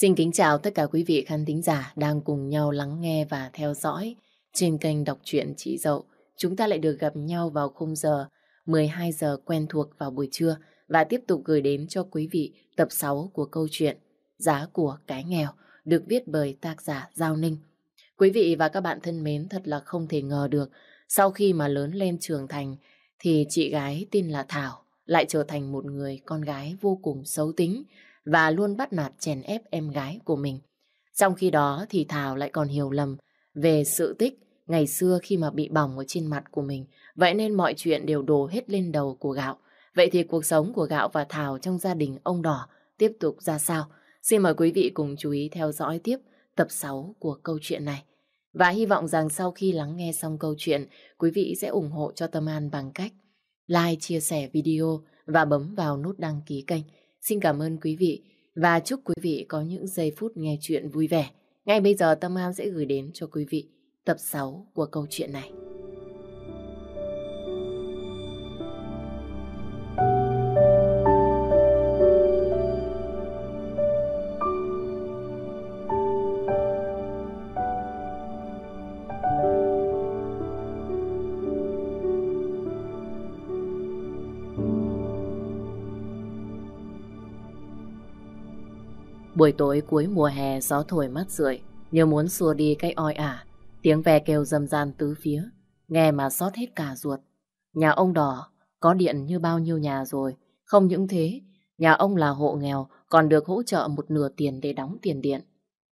Xin kính chào tất cả quý vị khán thính giả đang cùng nhau lắng nghe và theo dõi trên kênh đọc truyện Chị Dậu. Chúng ta lại được gặp nhau vào khung giờ 12 giờ quen thuộc vào buổi trưa và tiếp tục gửi đến cho quý vị tập 6 của câu chuyện Giá của cái nghèo được viết bởi tác giả Giao Ninh. Quý vị và các bạn thân mến thật là không thể ngờ được sau khi mà lớn lên trưởng thành thì chị gái tin là Thảo lại trở thành một người con gái vô cùng xấu tính và luôn bắt nạt chèn ép em gái của mình. Trong khi đó thì Thảo lại còn hiểu lầm về sự tích ngày xưa khi mà bị bỏng ở trên mặt của mình. Vậy nên mọi chuyện đều đổ hết lên đầu của Gạo. Vậy thì cuộc sống của Gạo và Thảo trong gia đình ông Đỏ tiếp tục ra sao? Xin mời quý vị cùng chú ý theo dõi tiếp tập 6 của câu chuyện này. Và hy vọng rằng sau khi lắng nghe xong câu chuyện, quý vị sẽ ủng hộ cho Tâm An bằng cách like, chia sẻ video và bấm vào nút đăng ký kênh Xin cảm ơn quý vị và chúc quý vị có những giây phút nghe chuyện vui vẻ. Ngay bây giờ Tâm An sẽ gửi đến cho quý vị tập 6 của câu chuyện này. Buổi tối cuối mùa hè gió thổi mát rượi, như muốn xua đi cái oi ả, tiếng ve kêu râm ran tứ phía, nghe mà xót hết cả ruột. Nhà ông đỏ có điện như bao nhiêu nhà rồi, không những thế, nhà ông là hộ nghèo còn được hỗ trợ một nửa tiền để đóng tiền điện.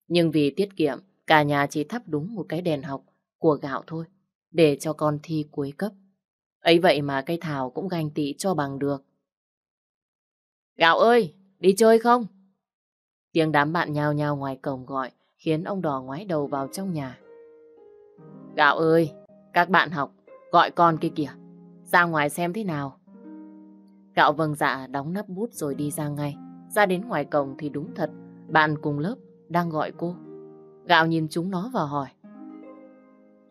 Nhưng vì tiết kiệm, cả nhà chỉ thắp đúng một cái đèn học của gạo thôi, để cho con thi cuối cấp. Ấy vậy mà cây Thảo cũng ganh tị cho bằng được. Gạo ơi, đi chơi không? Tiếng đám bạn nhao nhao ngoài cổng gọi khiến ông đỏ ngoái đầu vào trong nhà. Gạo ơi, các bạn học, gọi con kia kìa, ra ngoài xem thế nào. Gạo vâng dạ đóng nắp bút rồi đi ra ngay. Ra đến ngoài cổng thì đúng thật, bạn cùng lớp đang gọi cô. Gạo nhìn chúng nó và hỏi.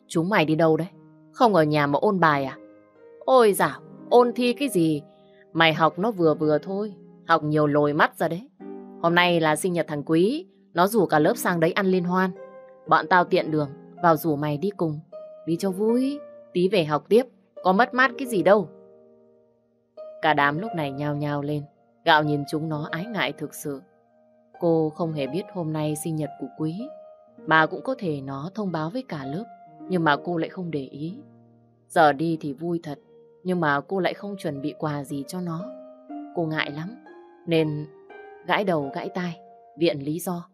Chúng mày đi đâu đấy? Không ở nhà mà ôn bài à? Ôi dạo, ôn thi cái gì? Mày học nó vừa vừa thôi, học nhiều lồi mắt ra đấy. Hôm nay là sinh nhật thằng Quý, nó rủ cả lớp sang đấy ăn liên hoan. Bọn tao tiện đường, vào rủ mày đi cùng. Đi cho vui, tí về học tiếp, có mất mát cái gì đâu. Cả đám lúc này nhao nhao lên, gạo nhìn chúng nó ái ngại thực sự. Cô không hề biết hôm nay sinh nhật của Quý. mà cũng có thể nó thông báo với cả lớp, nhưng mà cô lại không để ý. Giờ đi thì vui thật, nhưng mà cô lại không chuẩn bị quà gì cho nó. Cô ngại lắm, nên gãi đầu gãi tai, viện lý do.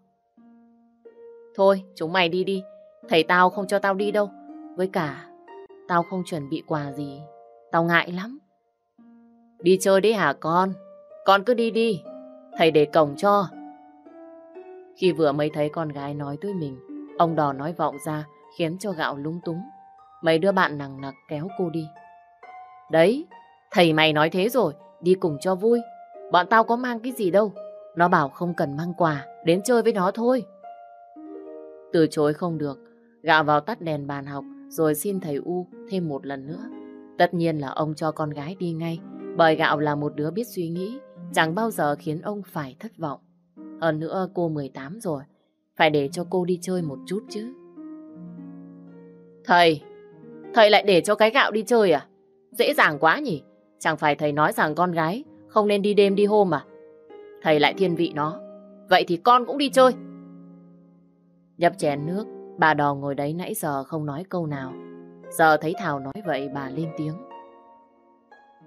Thôi, chúng mày đi đi, thầy tao không cho tao đi đâu. Với cả, tao không chuẩn bị quà gì, tao ngại lắm. Đi chơi đi hả con? Con cứ đi đi, thầy để cổng cho. Khi vừa mới thấy con gái nói với mình, ông đò nói vọng ra khiến cho gạo lúng túng. Mấy đứa bạn nằng nặc kéo cô đi. Đấy, thầy mày nói thế rồi, đi cùng cho vui. Bọn tao có mang cái gì đâu, nó bảo không cần mang quà, đến chơi với nó thôi. Từ chối không được, gạ vào tắt đèn bàn học rồi xin thầy U thêm một lần nữa. Tất nhiên là ông cho con gái đi ngay, bởi gạo là một đứa biết suy nghĩ, chẳng bao giờ khiến ông phải thất vọng. Hơn nữa cô 18 rồi, phải để cho cô đi chơi một chút chứ. Thầy, thầy lại để cho cái gạo đi chơi à? Dễ dàng quá nhỉ? Chẳng phải thầy nói rằng con gái không nên đi đêm đi hôm à? thầy lại thiên vị nó. Vậy thì con cũng đi chơi. Nhấp chén nước, bà đò ngồi đấy nãy giờ không nói câu nào. Giờ thấy Thảo nói vậy bà lên tiếng.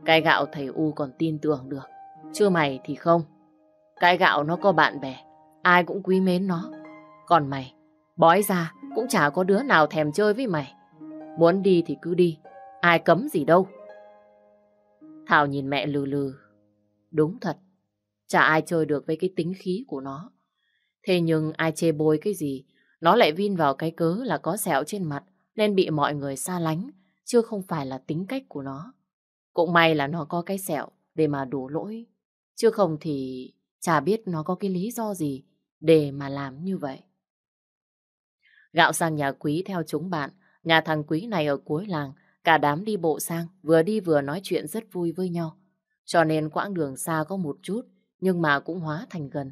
Cái gạo thầy U còn tin tưởng được, chưa mày thì không. Cái gạo nó có bạn bè, ai cũng quý mến nó. Còn mày, bói ra cũng chả có đứa nào thèm chơi với mày. Muốn đi thì cứ đi, ai cấm gì đâu. Thảo nhìn mẹ lừ lừ. Đúng thật, Chả ai chơi được với cái tính khí của nó. Thế nhưng ai chê bôi cái gì, nó lại vin vào cái cớ là có sẹo trên mặt, nên bị mọi người xa lánh, chứ không phải là tính cách của nó. Cũng may là nó có cái sẹo để mà đổ lỗi, chứ không thì chả biết nó có cái lý do gì để mà làm như vậy. Gạo sang nhà quý theo chúng bạn, nhà thằng quý này ở cuối làng, cả đám đi bộ sang, vừa đi vừa nói chuyện rất vui với nhau. Cho nên quãng đường xa có một chút, nhưng mà cũng hóa thành gần.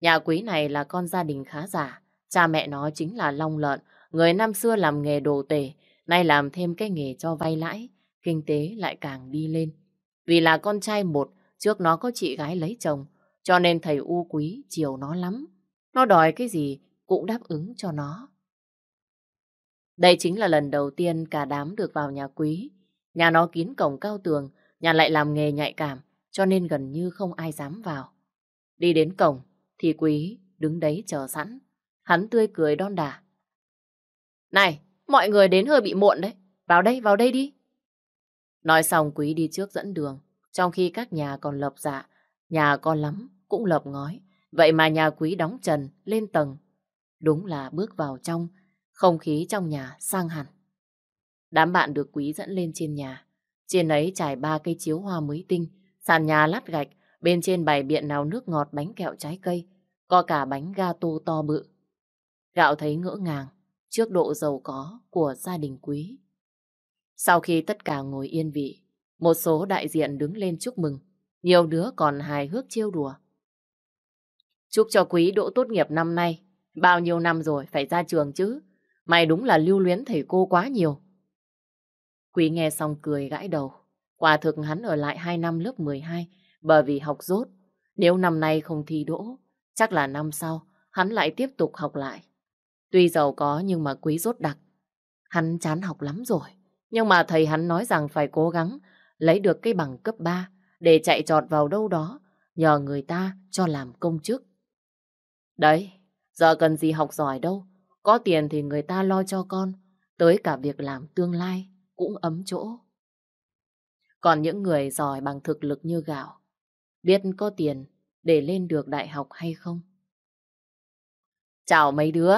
Nhà quý này là con gia đình khá giả, cha mẹ nó chính là Long Lợn, người năm xưa làm nghề đồ tể, nay làm thêm cái nghề cho vay lãi, kinh tế lại càng đi lên. Vì là con trai một, trước nó có chị gái lấy chồng, cho nên thầy U Quý chiều nó lắm. Nó đòi cái gì cũng đáp ứng cho nó. Đây chính là lần đầu tiên cả đám được vào nhà quý. Nhà nó kín cổng cao tường, nhà lại làm nghề nhạy cảm, cho nên gần như không ai dám vào. Đi đến cổng thì quý đứng đấy chờ sẵn. Hắn tươi cười đon đà. Này, mọi người đến hơi bị muộn đấy. Vào đây, vào đây đi. Nói xong quý đi trước dẫn đường. Trong khi các nhà còn lợp dạ, nhà con lắm, cũng lợp ngói. Vậy mà nhà quý đóng trần, lên tầng. Đúng là bước vào trong, không khí trong nhà sang hẳn. Đám bạn được quý dẫn lên trên nhà. Trên ấy trải ba cây chiếu hoa mới tinh, Sàn nhà lát gạch, bên trên bày biện nào nước ngọt bánh kẹo trái cây, có cả bánh gato to bự. Gạo thấy ngỡ ngàng trước độ giàu có của gia đình quý. Sau khi tất cả ngồi yên vị, một số đại diện đứng lên chúc mừng, nhiều đứa còn hài hước trêu đùa. Chúc cho quý đỗ tốt nghiệp năm nay, bao nhiêu năm rồi phải ra trường chứ, mày đúng là lưu luyến thầy cô quá nhiều. Quý nghe xong cười gãi đầu, Quả thực hắn ở lại 2 năm lớp 12 bởi vì học rốt. Nếu năm nay không thi đỗ, chắc là năm sau hắn lại tiếp tục học lại. Tuy giàu có nhưng mà quý rốt đặc. Hắn chán học lắm rồi. Nhưng mà thầy hắn nói rằng phải cố gắng lấy được cái bằng cấp 3 để chạy trọt vào đâu đó nhờ người ta cho làm công chức. Đấy, giờ cần gì học giỏi đâu. Có tiền thì người ta lo cho con. Tới cả việc làm tương lai cũng ấm chỗ. Còn những người giỏi bằng thực lực như gạo, biết có tiền để lên được đại học hay không? Chào mấy đứa!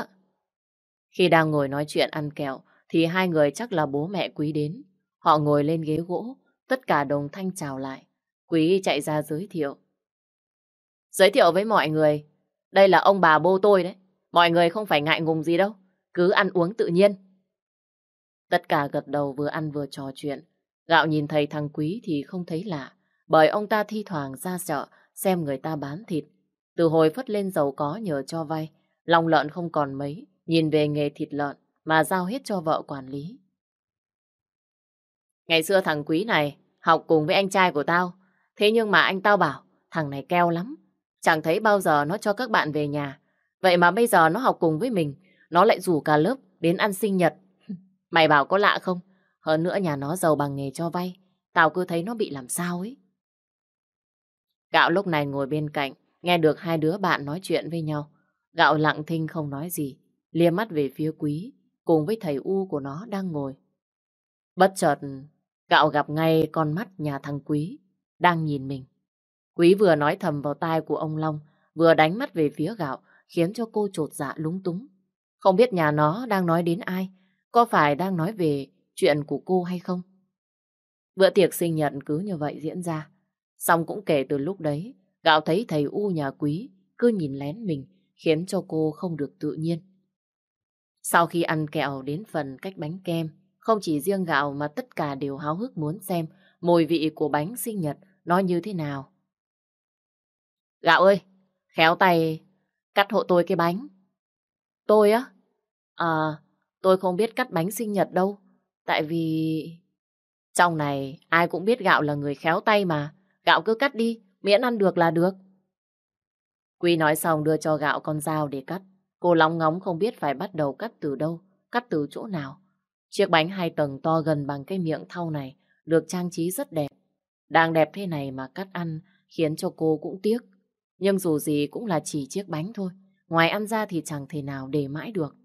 Khi đang ngồi nói chuyện ăn kẹo, thì hai người chắc là bố mẹ Quý đến. Họ ngồi lên ghế gỗ, tất cả đồng thanh chào lại. Quý chạy ra giới thiệu. Giới thiệu với mọi người, đây là ông bà bố tôi đấy. Mọi người không phải ngại ngùng gì đâu, cứ ăn uống tự nhiên. Tất cả gật đầu vừa ăn vừa trò chuyện. Gạo nhìn thấy thằng Quý thì không thấy lạ, bởi ông ta thi thoảng ra chợ xem người ta bán thịt. Từ hồi phất lên giàu có nhờ cho vay, lòng lợn không còn mấy, nhìn về nghề thịt lợn mà giao hết cho vợ quản lý. Ngày xưa thằng Quý này học cùng với anh trai của tao, thế nhưng mà anh tao bảo thằng này keo lắm, chẳng thấy bao giờ nó cho các bạn về nhà. Vậy mà bây giờ nó học cùng với mình, nó lại rủ cả lớp đến ăn sinh nhật. Mày bảo có lạ không? Hơn nữa nhà nó giàu bằng nghề cho vay. Tao cứ thấy nó bị làm sao ấy. Gạo lúc này ngồi bên cạnh, nghe được hai đứa bạn nói chuyện với nhau. Gạo lặng thinh không nói gì, lia mắt về phía quý, cùng với thầy U của nó đang ngồi. Bất chợt, gạo gặp ngay con mắt nhà thằng quý, đang nhìn mình. Quý vừa nói thầm vào tai của ông Long, vừa đánh mắt về phía gạo, khiến cho cô trột dạ lúng túng. Không biết nhà nó đang nói đến ai, có phải đang nói về chuyện của cô hay không? Bữa tiệc sinh nhật cứ như vậy diễn ra. Xong cũng kể từ lúc đấy, gạo thấy thầy U nhà quý cứ nhìn lén mình, khiến cho cô không được tự nhiên. Sau khi ăn kẹo đến phần cách bánh kem, không chỉ riêng gạo mà tất cả đều háo hức muốn xem mùi vị của bánh sinh nhật nó như thế nào. Gạo ơi, khéo tay cắt hộ tôi cái bánh. Tôi á? À, tôi không biết cắt bánh sinh nhật đâu. Tại vì... Trong này ai cũng biết gạo là người khéo tay mà. Gạo cứ cắt đi, miễn ăn được là được. Quy nói xong đưa cho gạo con dao để cắt. Cô lóng ngóng không biết phải bắt đầu cắt từ đâu, cắt từ chỗ nào. Chiếc bánh hai tầng to gần bằng cái miệng thau này được trang trí rất đẹp. Đang đẹp thế này mà cắt ăn khiến cho cô cũng tiếc. Nhưng dù gì cũng là chỉ chiếc bánh thôi. Ngoài ăn ra thì chẳng thể nào để mãi được.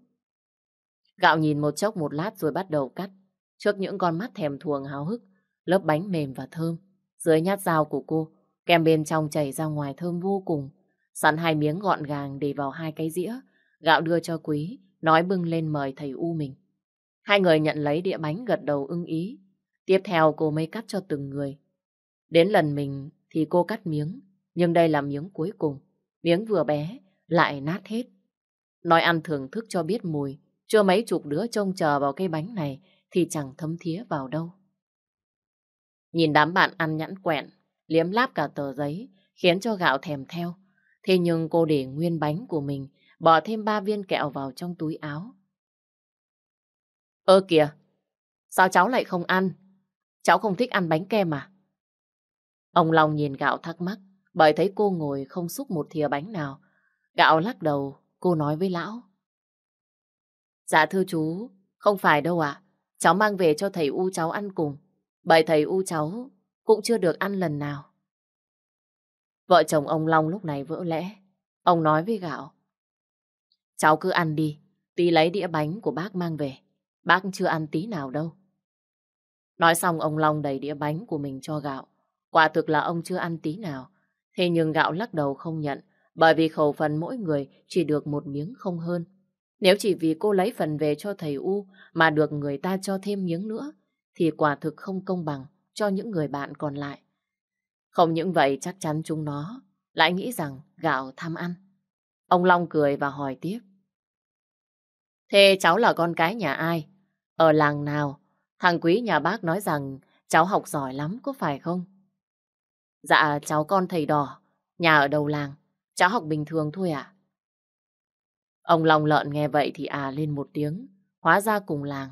Gạo nhìn một chốc một lát rồi bắt đầu cắt. Trước những con mắt thèm thuồng háo hức, lớp bánh mềm và thơm, dưới nhát dao của cô, kem bên trong chảy ra ngoài thơm vô cùng. Sẵn hai miếng gọn gàng để vào hai cái dĩa, gạo đưa cho quý, nói bưng lên mời thầy U mình. Hai người nhận lấy đĩa bánh gật đầu ưng ý. Tiếp theo cô mới cắt cho từng người. Đến lần mình thì cô cắt miếng, nhưng đây là miếng cuối cùng. Miếng vừa bé, lại nát hết. Nói ăn thưởng thức cho biết mùi, chưa mấy chục đứa trông chờ vào cái bánh này thì chẳng thấm thía vào đâu. Nhìn đám bạn ăn nhẵn quẹn, liếm láp cả tờ giấy, khiến cho gạo thèm theo. Thế nhưng cô để nguyên bánh của mình, bỏ thêm ba viên kẹo vào trong túi áo. Ơ kìa, sao cháu lại không ăn? Cháu không thích ăn bánh kem à? Ông Long nhìn gạo thắc mắc, bởi thấy cô ngồi không xúc một thìa bánh nào. Gạo lắc đầu, cô nói với lão. Dạ thưa chú, không phải đâu ạ. Cháu mang về cho thầy U cháu ăn cùng. Bởi thầy U cháu cũng chưa được ăn lần nào. Vợ chồng ông Long lúc này vỡ lẽ. Ông nói với gạo. Cháu cứ ăn đi, tí lấy đĩa bánh của bác mang về. Bác chưa ăn tí nào đâu. Nói xong ông Long đầy đĩa bánh của mình cho gạo. Quả thực là ông chưa ăn tí nào. Thế nhưng gạo lắc đầu không nhận, bởi vì khẩu phần mỗi người chỉ được một miếng không hơn. Nếu chỉ vì cô lấy phần về cho thầy U mà được người ta cho thêm miếng nữa, thì quả thực không công bằng cho những người bạn còn lại. Không những vậy chắc chắn chúng nó lại nghĩ rằng gạo tham ăn. Ông Long cười và hỏi tiếp. Thế cháu là con cái nhà ai? Ở làng nào? Thằng quý nhà bác nói rằng cháu học giỏi lắm có phải không? Dạ cháu con thầy đỏ, nhà ở đầu làng. Cháu học bình thường thôi ạ. À? Ông Long Lợn nghe vậy thì à lên một tiếng, hóa ra cùng làng.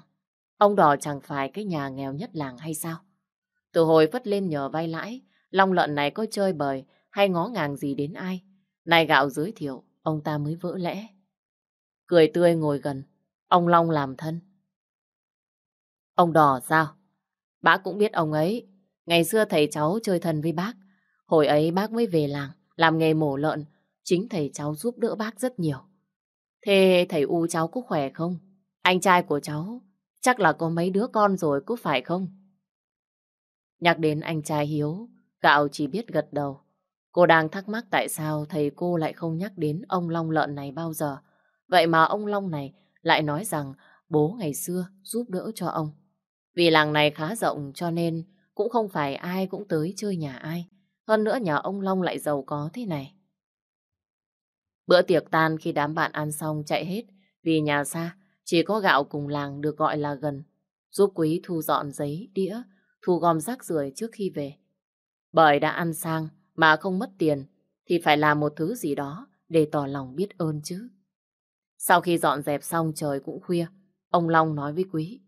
Ông đò chẳng phải cái nhà nghèo nhất làng hay sao? Từ hồi phất lên nhờ vay lãi, Long Lợn này có chơi bời hay ngó ngàng gì đến ai. Này gạo giới thiệu, ông ta mới vỡ lẽ. Cười tươi ngồi gần, ông Long làm thân. Ông đò sao? Bác cũng biết ông ấy. Ngày xưa thầy cháu chơi thân với bác. Hồi ấy bác mới về làng, làm nghề mổ lợn. Chính thầy cháu giúp đỡ bác rất nhiều. Thế thầy U cháu có khỏe không? Anh trai của cháu chắc là có mấy đứa con rồi có phải không? Nhắc đến anh trai Hiếu, gạo chỉ biết gật đầu. Cô đang thắc mắc tại sao thầy cô lại không nhắc đến ông Long lợn này bao giờ. Vậy mà ông Long này lại nói rằng bố ngày xưa giúp đỡ cho ông. Vì làng này khá rộng cho nên cũng không phải ai cũng tới chơi nhà ai. Hơn nữa nhà ông Long lại giàu có thế này. Bữa tiệc tan khi đám bạn ăn xong chạy hết, vì nhà xa, chỉ có gạo cùng làng được gọi là gần. Giúp quý thu dọn giấy, đĩa, thu gom rác rưởi trước khi về. Bởi đã ăn sang mà không mất tiền, thì phải làm một thứ gì đó để tỏ lòng biết ơn chứ. Sau khi dọn dẹp xong trời cũng khuya, ông Long nói với quý.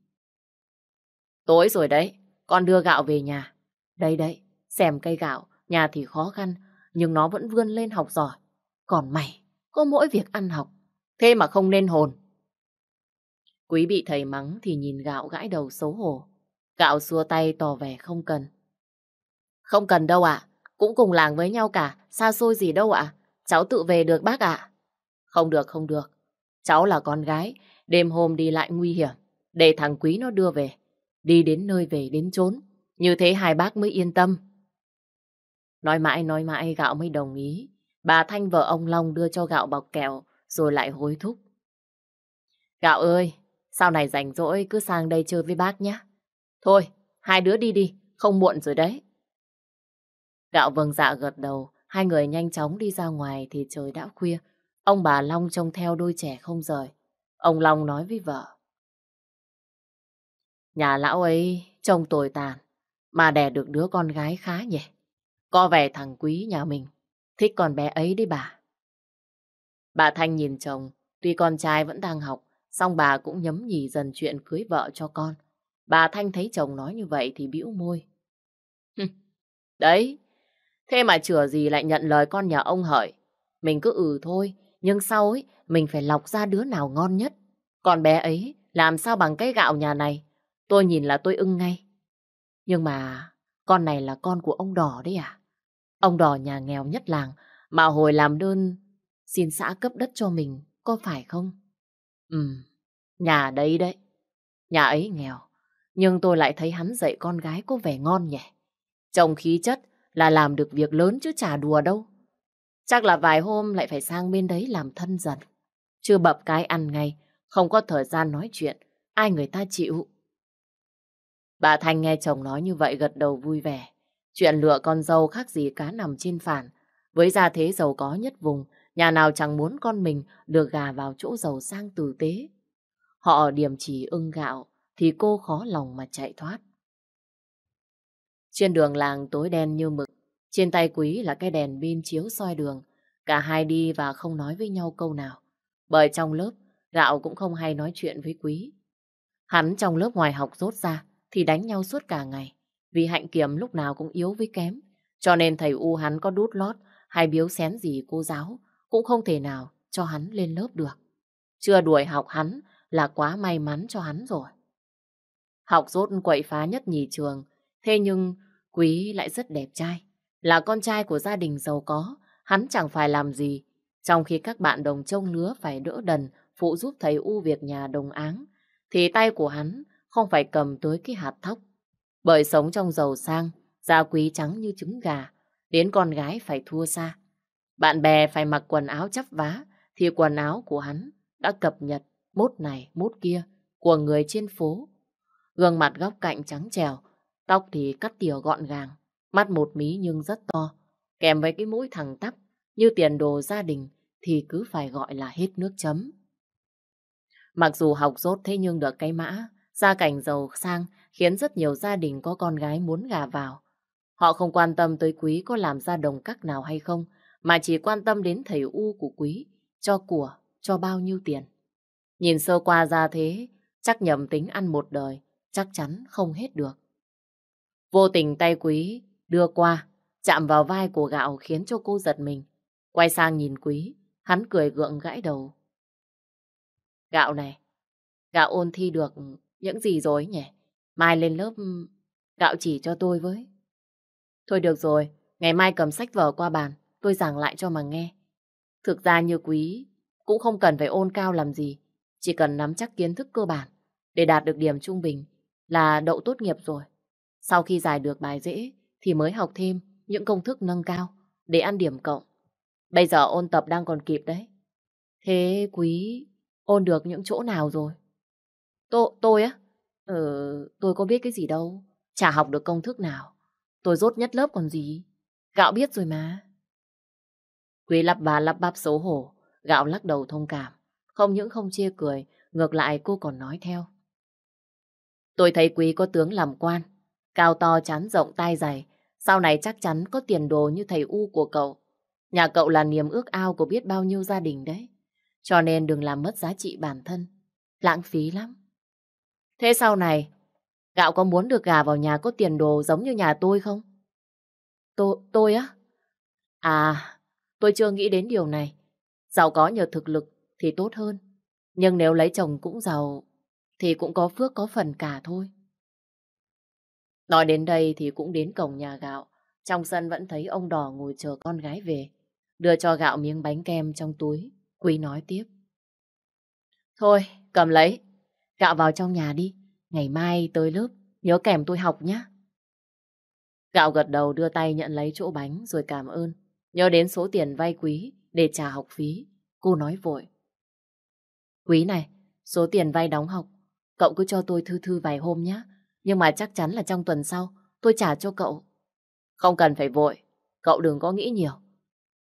Tối rồi đấy, con đưa gạo về nhà. Đây đấy, xem cây gạo, nhà thì khó khăn, nhưng nó vẫn vươn lên học giỏi. Còn mày, có mỗi việc ăn học, thế mà không nên hồn. Quý bị thầy mắng thì nhìn gạo gãi đầu xấu hổ. Gạo xua tay tỏ vẻ không cần. Không cần đâu ạ, cũng cùng làng với nhau cả, xa xôi gì đâu ạ. Cháu tự về được bác ạ. Không được, không được. Cháu là con gái, đêm hôm đi lại nguy hiểm. Để thằng Quý nó đưa về. Đi đến nơi về đến chốn, Như thế hai bác mới yên tâm. Nói mãi nói mãi gạo mới đồng ý. Bà Thanh vợ ông Long đưa cho gạo bọc kẹo rồi lại hối thúc. Gạo ơi, sau này rảnh rỗi cứ sang đây chơi với bác nhé. Thôi, hai đứa đi đi, không muộn rồi đấy. Gạo vâng dạ gật đầu, hai người nhanh chóng đi ra ngoài thì trời đã khuya. Ông bà Long trông theo đôi trẻ không rời. Ông Long nói với vợ. Nhà lão ấy trông tồi tàn, mà đẻ được đứa con gái khá nhỉ. Có vẻ thằng quý nhà mình Thích con bé ấy đi bà. Bà Thanh nhìn chồng, tuy con trai vẫn đang học, song bà cũng nhấm nhì dần chuyện cưới vợ cho con. Bà Thanh thấy chồng nói như vậy thì bĩu môi. Đấy, thế mà chửa gì lại nhận lời con nhà ông hỏi. Mình cứ ừ thôi, nhưng sau ấy mình phải lọc ra đứa nào ngon nhất. Còn bé ấy làm sao bằng cái gạo nhà này, tôi nhìn là tôi ưng ngay. Nhưng mà con này là con của ông đỏ đấy à? Ông đỏ nhà nghèo nhất làng mà hồi làm đơn xin xã cấp đất cho mình, có phải không? Ừ, nhà đấy đấy. Nhà ấy nghèo, nhưng tôi lại thấy hắn dạy con gái có vẻ ngon nhỉ. Chồng khí chất là làm được việc lớn chứ chả đùa đâu. Chắc là vài hôm lại phải sang bên đấy làm thân dần. Chưa bập cái ăn ngay, không có thời gian nói chuyện, ai người ta chịu. Bà Thanh nghe chồng nói như vậy gật đầu vui vẻ. Chuyện lựa con dâu khác gì cá nằm trên phản. Với gia thế giàu có nhất vùng, nhà nào chẳng muốn con mình được gà vào chỗ giàu sang tử tế. Họ điểm chỉ ưng gạo, thì cô khó lòng mà chạy thoát. Trên đường làng tối đen như mực, trên tay quý là cái đèn pin chiếu soi đường. Cả hai đi và không nói với nhau câu nào. Bởi trong lớp, gạo cũng không hay nói chuyện với quý. Hắn trong lớp ngoài học rốt ra, thì đánh nhau suốt cả ngày. Vì hạnh kiểm lúc nào cũng yếu với kém, cho nên thầy U hắn có đút lót hay biếu xén gì cô giáo cũng không thể nào cho hắn lên lớp được. Chưa đuổi học hắn là quá may mắn cho hắn rồi. Học rốt quậy phá nhất nhì trường, thế nhưng Quý lại rất đẹp trai. Là con trai của gia đình giàu có, hắn chẳng phải làm gì. Trong khi các bạn đồng trông lứa phải đỡ đần, phụ giúp thầy U việc nhà đồng áng, thì tay của hắn không phải cầm tới cái hạt thóc bởi sống trong giàu sang, da quý trắng như trứng gà, đến con gái phải thua xa. Bạn bè phải mặc quần áo chấp vá, thì quần áo của hắn đã cập nhật mốt này mốt kia của người trên phố. Gương mặt góc cạnh trắng trèo, tóc thì cắt tỉa gọn gàng, mắt một mí nhưng rất to, kèm với cái mũi thẳng tắp như tiền đồ gia đình thì cứ phải gọi là hết nước chấm. Mặc dù học rốt thế nhưng được cái mã, gia cảnh giàu sang khiến rất nhiều gia đình có con gái muốn gà vào. Họ không quan tâm tới Quý có làm ra đồng các nào hay không, mà chỉ quan tâm đến thầy U của Quý, cho của, cho bao nhiêu tiền. Nhìn sơ qua ra thế, chắc nhầm tính ăn một đời, chắc chắn không hết được. Vô tình tay Quý đưa qua, chạm vào vai của gạo khiến cho cô giật mình. Quay sang nhìn Quý, hắn cười gượng gãi đầu. Gạo này, gạo ôn thi được những gì rồi nhỉ? Mai lên lớp gạo chỉ cho tôi với. Thôi được rồi, ngày mai cầm sách vở qua bàn, tôi giảng lại cho mà nghe. Thực ra như quý, cũng không cần phải ôn cao làm gì, chỉ cần nắm chắc kiến thức cơ bản để đạt được điểm trung bình là đậu tốt nghiệp rồi. Sau khi giải được bài dễ thì mới học thêm những công thức nâng cao để ăn điểm cộng. Bây giờ ôn tập đang còn kịp đấy. Thế quý ôn được những chỗ nào rồi? Tô, tôi á? Ừ, tôi có biết cái gì đâu. Chả học được công thức nào. Tôi rốt nhất lớp còn gì. Gạo biết rồi mà. Quý lắp bà lắp bắp xấu hổ. Gạo lắc đầu thông cảm. Không những không chia cười, ngược lại cô còn nói theo. Tôi thấy Quý có tướng làm quan. Cao to chán rộng tai dày. Sau này chắc chắn có tiền đồ như thầy U của cậu. Nhà cậu là niềm ước ao của biết bao nhiêu gia đình đấy. Cho nên đừng làm mất giá trị bản thân. Lãng phí lắm. Thế sau này, gạo có muốn được gà vào nhà có tiền đồ giống như nhà tôi không? Tôi, tôi á? À, tôi chưa nghĩ đến điều này. Giàu có nhờ thực lực thì tốt hơn. Nhưng nếu lấy chồng cũng giàu thì cũng có phước có phần cả thôi. Nói đến đây thì cũng đến cổng nhà gạo. Trong sân vẫn thấy ông đỏ ngồi chờ con gái về. Đưa cho gạo miếng bánh kem trong túi. Quý nói tiếp. Thôi, cầm lấy. Cạo vào trong nhà đi, ngày mai tới lớp, nhớ kèm tôi học nhé. cạo gật đầu đưa tay nhận lấy chỗ bánh rồi cảm ơn. Nhớ đến số tiền vay quý để trả học phí. Cô nói vội. Quý này, số tiền vay đóng học. Cậu cứ cho tôi thư thư vài hôm nhé. Nhưng mà chắc chắn là trong tuần sau tôi trả cho cậu. Không cần phải vội. Cậu đừng có nghĩ nhiều.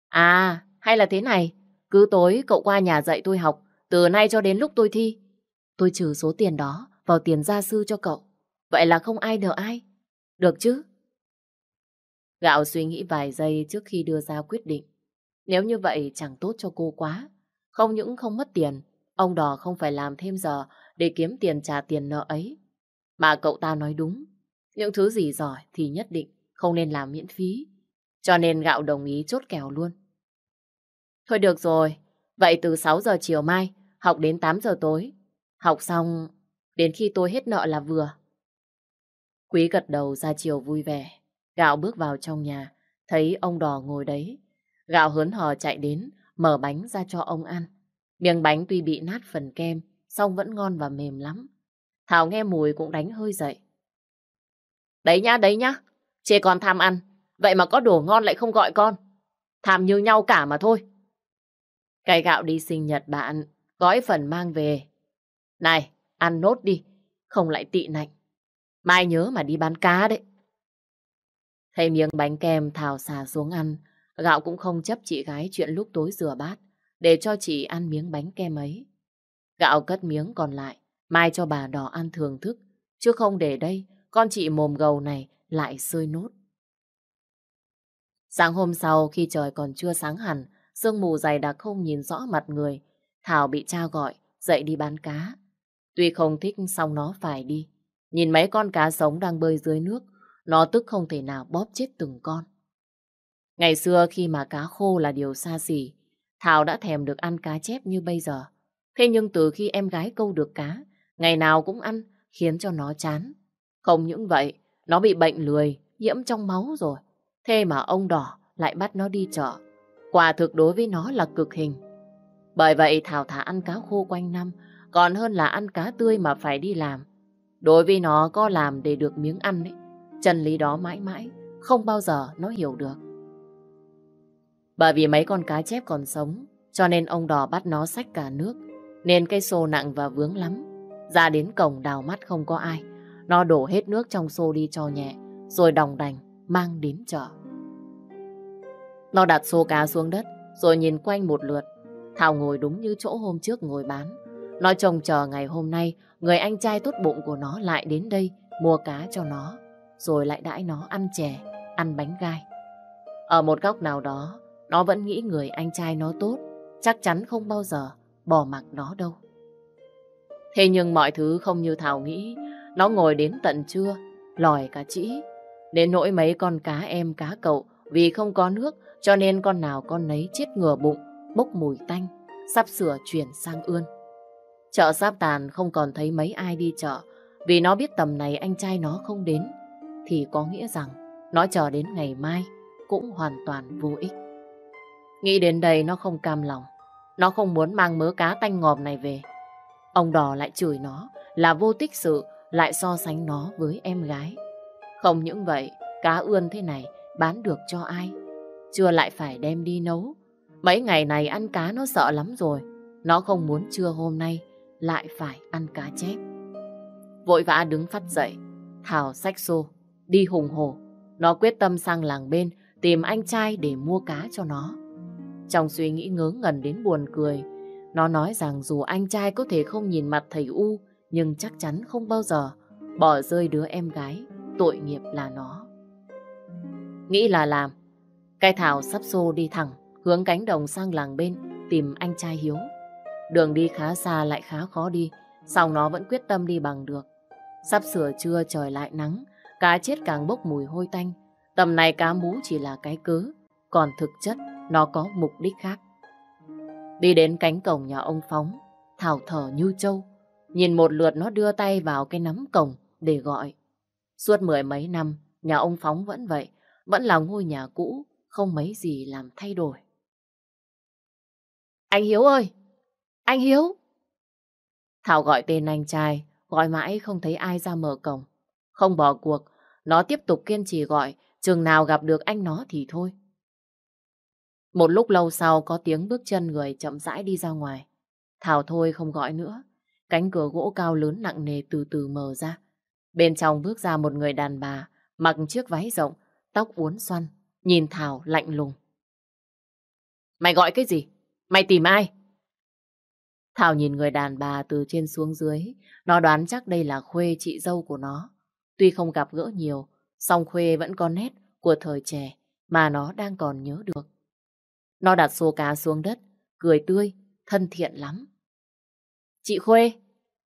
À, hay là thế này. Cứ tối cậu qua nhà dạy tôi học. Từ nay cho đến lúc tôi thi. Tôi trừ số tiền đó vào tiền gia sư cho cậu. Vậy là không ai nợ ai. Được chứ? Gạo suy nghĩ vài giây trước khi đưa ra quyết định. Nếu như vậy chẳng tốt cho cô quá. Không những không mất tiền, ông đò không phải làm thêm giờ để kiếm tiền trả tiền nợ ấy. Mà cậu ta nói đúng, những thứ gì giỏi thì nhất định không nên làm miễn phí. Cho nên gạo đồng ý chốt kèo luôn. Thôi được rồi, vậy từ 6 giờ chiều mai, học đến 8 giờ tối, Học xong, đến khi tôi hết nợ là vừa. Quý gật đầu ra chiều vui vẻ. Gạo bước vào trong nhà, thấy ông đỏ ngồi đấy. Gạo hớn hò chạy đến, mở bánh ra cho ông ăn. Miếng bánh tuy bị nát phần kem, song vẫn ngon và mềm lắm. Thảo nghe mùi cũng đánh hơi dậy. Đấy nhá, đấy nhá, chê con tham ăn, vậy mà có đồ ngon lại không gọi con. Tham như nhau cả mà thôi. Cái gạo đi sinh nhật bạn, gói phần mang về, này, ăn nốt đi, không lại tị nạnh. Mai nhớ mà đi bán cá đấy. Thấy miếng bánh kem Thảo xà xuống ăn, gạo cũng không chấp chị gái chuyện lúc tối rửa bát, để cho chị ăn miếng bánh kem ấy. Gạo cất miếng còn lại, mai cho bà đỏ ăn thường thức, chứ không để đây, con chị mồm gầu này lại sơi nốt. Sáng hôm sau khi trời còn chưa sáng hẳn, sương mù dày đặc không nhìn rõ mặt người, Thảo bị cha gọi, dậy đi bán cá. Tuy không thích xong nó phải đi. Nhìn mấy con cá sống đang bơi dưới nước, nó tức không thể nào bóp chết từng con. Ngày xưa khi mà cá khô là điều xa xỉ, Thảo đã thèm được ăn cá chép như bây giờ. Thế nhưng từ khi em gái câu được cá, ngày nào cũng ăn, khiến cho nó chán. Không những vậy, nó bị bệnh lười, nhiễm trong máu rồi. Thế mà ông đỏ lại bắt nó đi chợ. Quả thực đối với nó là cực hình. Bởi vậy Thảo thả ăn cá khô quanh năm, còn hơn là ăn cá tươi mà phải đi làm. Đối với nó có làm để được miếng ăn đấy. Chân lý đó mãi mãi, không bao giờ nó hiểu được. Bởi vì mấy con cá chép còn sống, cho nên ông đò bắt nó xách cả nước, nên cây xô nặng và vướng lắm. Ra đến cổng đào mắt không có ai, nó đổ hết nước trong xô đi cho nhẹ, rồi đồng đành, mang đến chợ. Nó đặt xô cá xuống đất, rồi nhìn quanh một lượt. Thảo ngồi đúng như chỗ hôm trước ngồi bán. Nó trông chờ ngày hôm nay, người anh trai tốt bụng của nó lại đến đây mua cá cho nó, rồi lại đãi nó ăn chè, ăn bánh gai. Ở một góc nào đó, nó vẫn nghĩ người anh trai nó tốt, chắc chắn không bao giờ bỏ mặc nó đâu. Thế nhưng mọi thứ không như Thảo nghĩ, nó ngồi đến tận trưa, lòi cả chỉ. Đến nỗi mấy con cá em cá cậu vì không có nước cho nên con nào con nấy chết ngừa bụng, bốc mùi tanh, sắp sửa chuyển sang ươn. Chợ sáp tàn không còn thấy mấy ai đi chợ vì nó biết tầm này anh trai nó không đến thì có nghĩa rằng nó chờ đến ngày mai cũng hoàn toàn vô ích. Nghĩ đến đây nó không cam lòng. Nó không muốn mang mớ cá tanh ngòm này về. Ông đò lại chửi nó là vô tích sự lại so sánh nó với em gái. Không những vậy, cá ươn thế này bán được cho ai? Chưa lại phải đem đi nấu. Mấy ngày này ăn cá nó sợ lắm rồi. Nó không muốn trưa hôm nay lại phải ăn cá chép. Vội vã đứng phát dậy, Thảo sách xô, đi hùng hổ. Nó quyết tâm sang làng bên tìm anh trai để mua cá cho nó. Trong suy nghĩ ngớ ngẩn đến buồn cười, nó nói rằng dù anh trai có thể không nhìn mặt thầy U, nhưng chắc chắn không bao giờ bỏ rơi đứa em gái, tội nghiệp là nó. Nghĩ là làm, cái Thảo sắp xô đi thẳng, hướng cánh đồng sang làng bên tìm anh trai Hiếu. Đường đi khá xa lại khá khó đi, song nó vẫn quyết tâm đi bằng được. Sắp sửa trưa trời lại nắng, cá chết càng bốc mùi hôi tanh. Tầm này cá mú chỉ là cái cớ, còn thực chất nó có mục đích khác. Đi đến cánh cổng nhà ông Phóng, Thảo thở như trâu. Nhìn một lượt nó đưa tay vào cái nắm cổng để gọi. Suốt mười mấy năm, nhà ông Phóng vẫn vậy, vẫn là ngôi nhà cũ, không mấy gì làm thay đổi. Anh Hiếu ơi, anh Hiếu! Thảo gọi tên anh trai, gọi mãi không thấy ai ra mở cổng. Không bỏ cuộc, nó tiếp tục kiên trì gọi, chừng nào gặp được anh nó thì thôi. Một lúc lâu sau có tiếng bước chân người chậm rãi đi ra ngoài. Thảo thôi không gọi nữa. Cánh cửa gỗ cao lớn nặng nề từ từ mở ra. Bên trong bước ra một người đàn bà, mặc chiếc váy rộng, tóc uốn xoăn, nhìn Thảo lạnh lùng. Mày gọi cái gì? Mày tìm ai? Thảo nhìn người đàn bà từ trên xuống dưới, nó đoán chắc đây là Khuê chị dâu của nó. Tuy không gặp gỡ nhiều, song Khuê vẫn có nét của thời trẻ mà nó đang còn nhớ được. Nó đặt xô cá xuống đất, cười tươi, thân thiện lắm. Chị Khuê,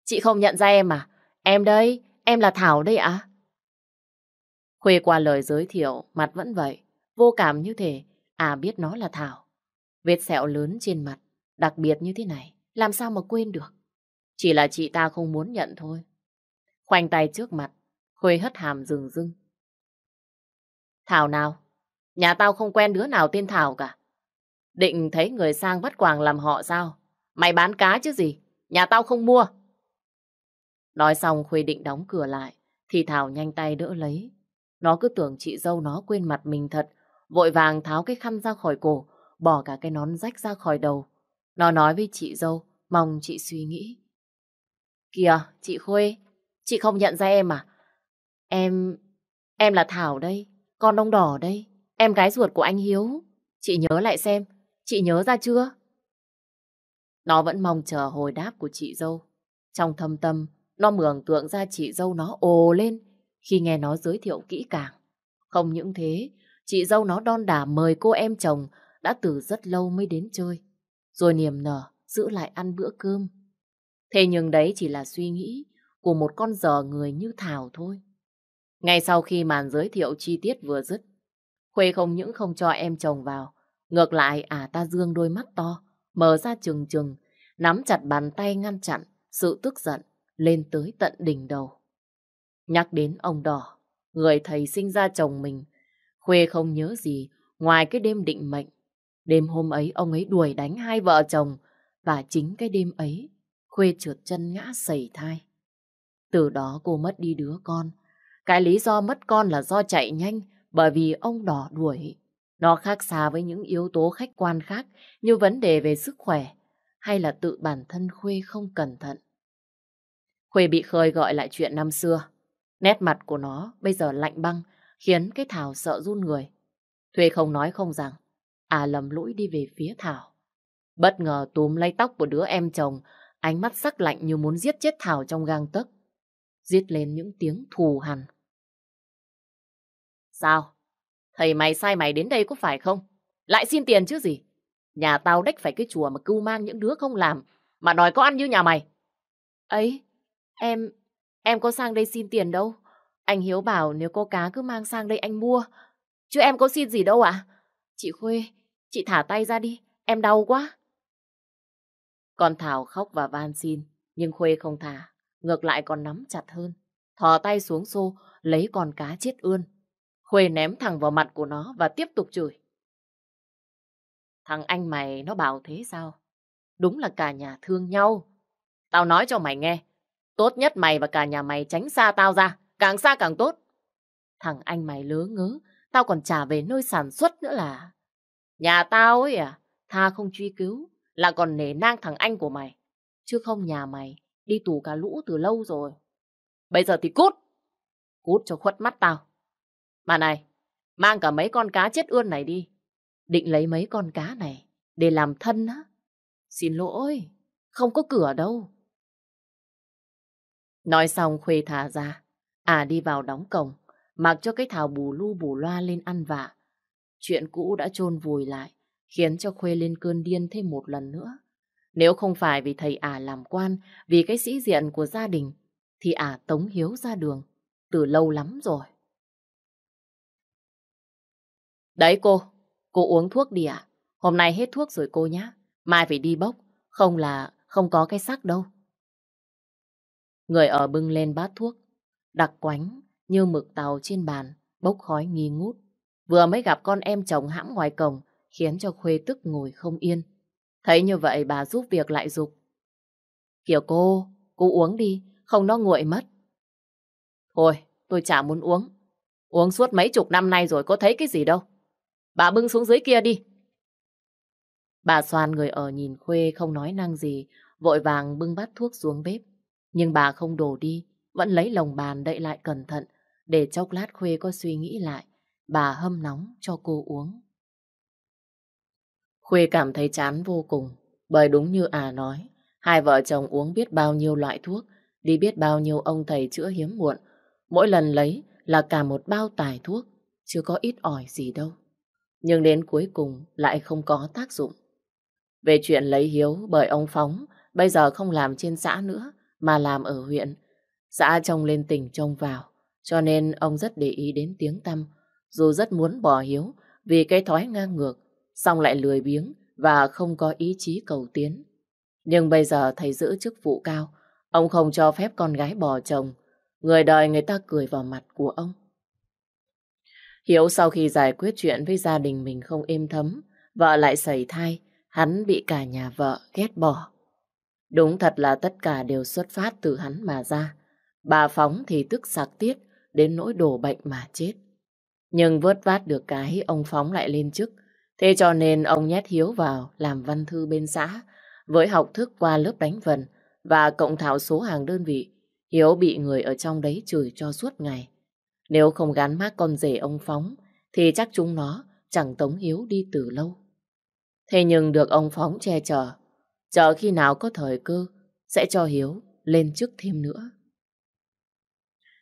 chị không nhận ra em à? Em đây, em là Thảo đây ạ. À? Khuê qua lời giới thiệu, mặt vẫn vậy, vô cảm như thể à biết nó là Thảo. Vết sẹo lớn trên mặt, đặc biệt như thế này, làm sao mà quên được. Chỉ là chị ta không muốn nhận thôi. Khoanh tay trước mặt, Khuê hất hàm rừng rưng. Thảo nào, nhà tao không quen đứa nào tên Thảo cả. Định thấy người sang vất quàng làm họ sao? Mày bán cá chứ gì, nhà tao không mua. Nói xong Khuê định đóng cửa lại, thì Thảo nhanh tay đỡ lấy. Nó cứ tưởng chị dâu nó quên mặt mình thật, vội vàng tháo cái khăn ra khỏi cổ, bỏ cả cái nón rách ra khỏi đầu, nó nói với chị dâu, mong chị suy nghĩ. Kìa, chị Khuê, chị không nhận ra em à? Em, em là Thảo đây, con đông đỏ đây, em gái ruột của anh Hiếu. Chị nhớ lại xem, chị nhớ ra chưa? Nó vẫn mong chờ hồi đáp của chị dâu. Trong thâm tâm, nó mường tượng ra chị dâu nó ồ lên khi nghe nó giới thiệu kỹ càng. Không những thế, chị dâu nó đon đả mời cô em chồng đã từ rất lâu mới đến chơi rồi niềm nở giữ lại ăn bữa cơm. Thế nhưng đấy chỉ là suy nghĩ của một con giò người như Thảo thôi. Ngay sau khi màn giới thiệu chi tiết vừa dứt, Khuê không những không cho em chồng vào, ngược lại à ta dương đôi mắt to, mở ra trừng trừng, nắm chặt bàn tay ngăn chặn sự tức giận lên tới tận đỉnh đầu. Nhắc đến ông đỏ, người thầy sinh ra chồng mình, Khuê không nhớ gì ngoài cái đêm định mệnh Đêm hôm ấy ông ấy đuổi đánh hai vợ chồng và chính cái đêm ấy Khuê trượt chân ngã sẩy thai. Từ đó cô mất đi đứa con. Cái lý do mất con là do chạy nhanh bởi vì ông đỏ đuổi. Nó khác xa với những yếu tố khách quan khác như vấn đề về sức khỏe hay là tự bản thân Khuê không cẩn thận. Khuê bị khơi gọi lại chuyện năm xưa. Nét mặt của nó bây giờ lạnh băng khiến cái Thảo sợ run người. Thuê không nói không rằng à lầm lũi đi về phía Thảo. Bất ngờ túm lấy tóc của đứa em chồng, ánh mắt sắc lạnh như muốn giết chết Thảo trong gang tấc. Giết lên những tiếng thù hằn. Sao? Thầy mày sai mày đến đây có phải không? Lại xin tiền chứ gì? Nhà tao đách phải cái chùa mà cưu mang những đứa không làm, mà đòi có ăn như nhà mày. Ấy, em, em có sang đây xin tiền đâu. Anh Hiếu bảo nếu cô cá cứ mang sang đây anh mua. Chứ em có xin gì đâu ạ. Chị Khuê, Chị thả tay ra đi, em đau quá. Con Thảo khóc và van xin, nhưng Khuê không thả, ngược lại còn nắm chặt hơn. Thò tay xuống xô, lấy con cá chết ươn. Khuê ném thẳng vào mặt của nó và tiếp tục chửi. Thằng anh mày nó bảo thế sao? Đúng là cả nhà thương nhau. Tao nói cho mày nghe, tốt nhất mày và cả nhà mày tránh xa tao ra, càng xa càng tốt. Thằng anh mày lớ ngớ, tao còn trả về nơi sản xuất nữa là... Nhà tao ấy à, tha không truy cứu, là còn nể nang thằng anh của mày. Chứ không nhà mày, đi tù cả lũ từ lâu rồi. Bây giờ thì cút! Cút cho khuất mắt tao. Mà này, mang cả mấy con cá chết ươn này đi. Định lấy mấy con cá này để làm thân á. Xin lỗi, không có cửa đâu. Nói xong Khuê thả ra, à đi vào đóng cổng, mặc cho cái thảo bù lu bù loa lên ăn vạ, Chuyện cũ đã chôn vùi lại, khiến cho Khuê lên cơn điên thêm một lần nữa. Nếu không phải vì thầy ả à làm quan, vì cái sĩ diện của gia đình, thì ả à tống hiếu ra đường, từ lâu lắm rồi. Đấy cô, cô uống thuốc đi ạ. Hôm nay hết thuốc rồi cô nhé. Mai phải đi bốc, không là không có cái xác đâu. Người ở bưng lên bát thuốc, đặc quánh như mực tàu trên bàn, bốc khói nghi ngút. Vừa mới gặp con em chồng hãm ngoài cổng, khiến cho Khuê tức ngồi không yên. Thấy như vậy bà giúp việc lại dục. Kiểu cô, cô uống đi, không nó nguội mất. Thôi, tôi chả muốn uống. Uống suốt mấy chục năm nay rồi có thấy cái gì đâu. Bà bưng xuống dưới kia đi. Bà xoan người ở nhìn Khuê không nói năng gì, vội vàng bưng bát thuốc xuống bếp. Nhưng bà không đổ đi, vẫn lấy lồng bàn đậy lại cẩn thận, để chốc lát Khuê có suy nghĩ lại bà hâm nóng cho cô uống. Khuê cảm thấy chán vô cùng, bởi đúng như à nói, hai vợ chồng uống biết bao nhiêu loại thuốc, đi biết bao nhiêu ông thầy chữa hiếm muộn, mỗi lần lấy là cả một bao tài thuốc, chưa có ít ỏi gì đâu. Nhưng đến cuối cùng lại không có tác dụng. Về chuyện lấy hiếu bởi ông Phóng, bây giờ không làm trên xã nữa, mà làm ở huyện. Xã trông lên tỉnh trông vào, cho nên ông rất để ý đến tiếng tâm dù rất muốn bỏ hiếu vì cái thói ngang ngược, song lại lười biếng và không có ý chí cầu tiến. Nhưng bây giờ thầy giữ chức vụ cao, ông không cho phép con gái bỏ chồng, người đời người ta cười vào mặt của ông. Hiếu sau khi giải quyết chuyện với gia đình mình không êm thấm, vợ lại xảy thai, hắn bị cả nhà vợ ghét bỏ. Đúng thật là tất cả đều xuất phát từ hắn mà ra. Bà Phóng thì tức sạc tiết, đến nỗi đổ bệnh mà chết. Nhưng vớt vát được cái, ông Phóng lại lên chức. Thế cho nên ông nhét Hiếu vào làm văn thư bên xã. Với học thức qua lớp đánh vần và cộng thảo số hàng đơn vị, Hiếu bị người ở trong đấy chửi cho suốt ngày. Nếu không gắn mác con rể ông Phóng, thì chắc chúng nó chẳng tống Hiếu đi từ lâu. Thế nhưng được ông Phóng che chở, chờ khi nào có thời cơ, sẽ cho Hiếu lên chức thêm nữa.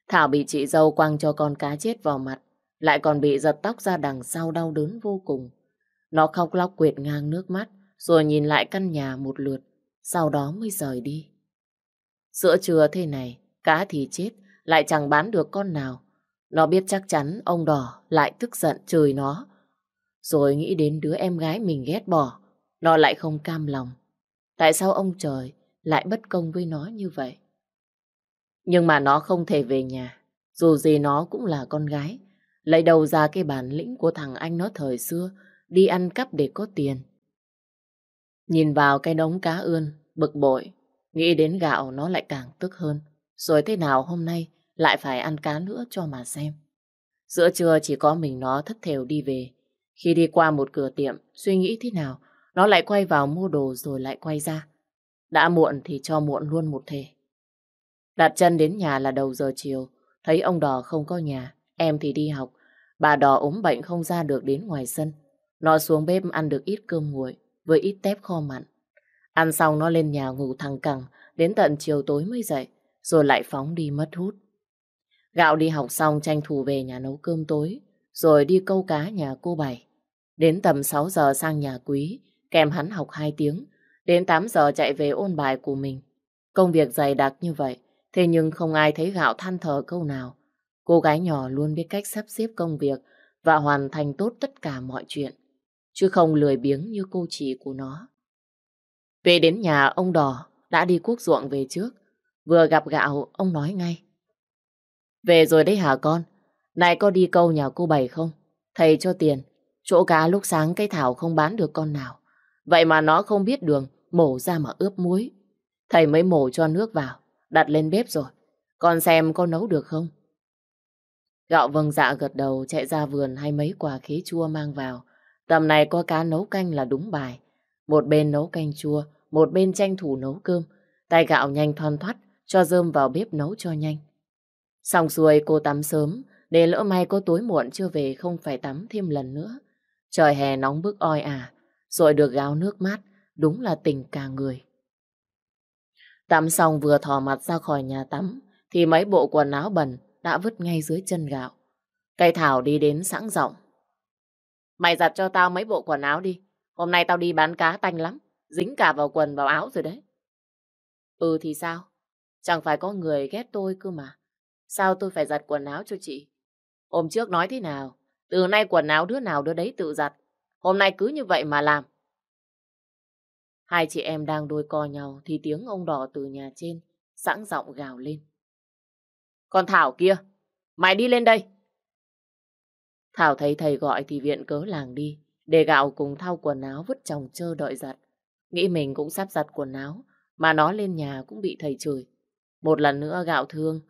Thảo bị chị dâu quăng cho con cá chết vào mặt, lại còn bị giật tóc ra đằng sau đau đớn vô cùng. Nó khóc lóc quệt ngang nước mắt, rồi nhìn lại căn nhà một lượt, sau đó mới rời đi. Giữa trưa thế này, cá thì chết, lại chẳng bán được con nào. Nó biết chắc chắn ông đỏ lại tức giận trời nó. Rồi nghĩ đến đứa em gái mình ghét bỏ, nó lại không cam lòng. Tại sao ông trời lại bất công với nó như vậy? Nhưng mà nó không thể về nhà, dù gì nó cũng là con gái, Lấy đầu ra cái bản lĩnh của thằng anh nó thời xưa, đi ăn cắp để có tiền. Nhìn vào cái đống cá ươn, bực bội, nghĩ đến gạo nó lại càng tức hơn. Rồi thế nào hôm nay lại phải ăn cá nữa cho mà xem. Giữa trưa chỉ có mình nó thất thèo đi về. Khi đi qua một cửa tiệm, suy nghĩ thế nào, nó lại quay vào mua đồ rồi lại quay ra. Đã muộn thì cho muộn luôn một thể. Đặt chân đến nhà là đầu giờ chiều, thấy ông đò không có nhà. Em thì đi học, bà đò ốm bệnh không ra được đến ngoài sân. Nó xuống bếp ăn được ít cơm nguội với ít tép kho mặn. Ăn xong nó lên nhà ngủ thằng cẳng đến tận chiều tối mới dậy rồi lại phóng đi mất hút. Gạo đi học xong tranh thủ về nhà nấu cơm tối rồi đi câu cá nhà cô Bảy. Đến tầm 6 giờ sang nhà Quý kèm hắn học 2 tiếng đến 8 giờ chạy về ôn bài của mình. Công việc dày đặc như vậy thế nhưng không ai thấy gạo than thở câu nào Cô gái nhỏ luôn biết cách sắp xếp công việc và hoàn thành tốt tất cả mọi chuyện, chứ không lười biếng như cô chị của nó. Về đến nhà, ông đỏ đã đi cuốc ruộng về trước. Vừa gặp gạo, ông nói ngay. Về rồi đấy hả con? Này có đi câu nhà cô Bảy không? Thầy cho tiền. Chỗ cá lúc sáng cây Thảo không bán được con nào. Vậy mà nó không biết đường, mổ ra mà ướp muối. Thầy mới mổ cho nước vào, đặt lên bếp rồi. Con xem có nấu được không? Gạo vâng dạ gật đầu chạy ra vườn hay mấy quả khế chua mang vào. Tầm này có cá nấu canh là đúng bài. Một bên nấu canh chua, một bên tranh thủ nấu cơm. Tay gạo nhanh thon thoát cho rơm vào bếp nấu cho nhanh. Xong xuôi cô tắm sớm, để lỡ may có tối muộn chưa về không phải tắm thêm lần nữa. Trời hè nóng bức oi ả, à, rồi được gáo nước mát, đúng là tình cả người. Tắm xong vừa thò mặt ra khỏi nhà tắm, thì mấy bộ quần áo bẩn đã vứt ngay dưới chân gạo. Cây Thảo đi đến sẵn giọng. Mày giặt cho tao mấy bộ quần áo đi. Hôm nay tao đi bán cá tanh lắm. Dính cả vào quần vào áo rồi đấy. Ừ thì sao? Chẳng phải có người ghét tôi cơ mà. Sao tôi phải giặt quần áo cho chị? Hôm trước nói thế nào? Từ nay quần áo đứa nào đứa đấy tự giặt. Hôm nay cứ như vậy mà làm. Hai chị em đang đôi co nhau thì tiếng ông đỏ từ nhà trên sẵn giọng gào lên. Còn Thảo kia, mày đi lên đây. Thảo thấy thầy gọi thì viện cớ làng đi, để gạo cùng thao quần áo vứt chồng chơ đợi giặt. Nghĩ mình cũng sắp giặt quần áo, mà nó lên nhà cũng bị thầy chửi. Một lần nữa gạo thương,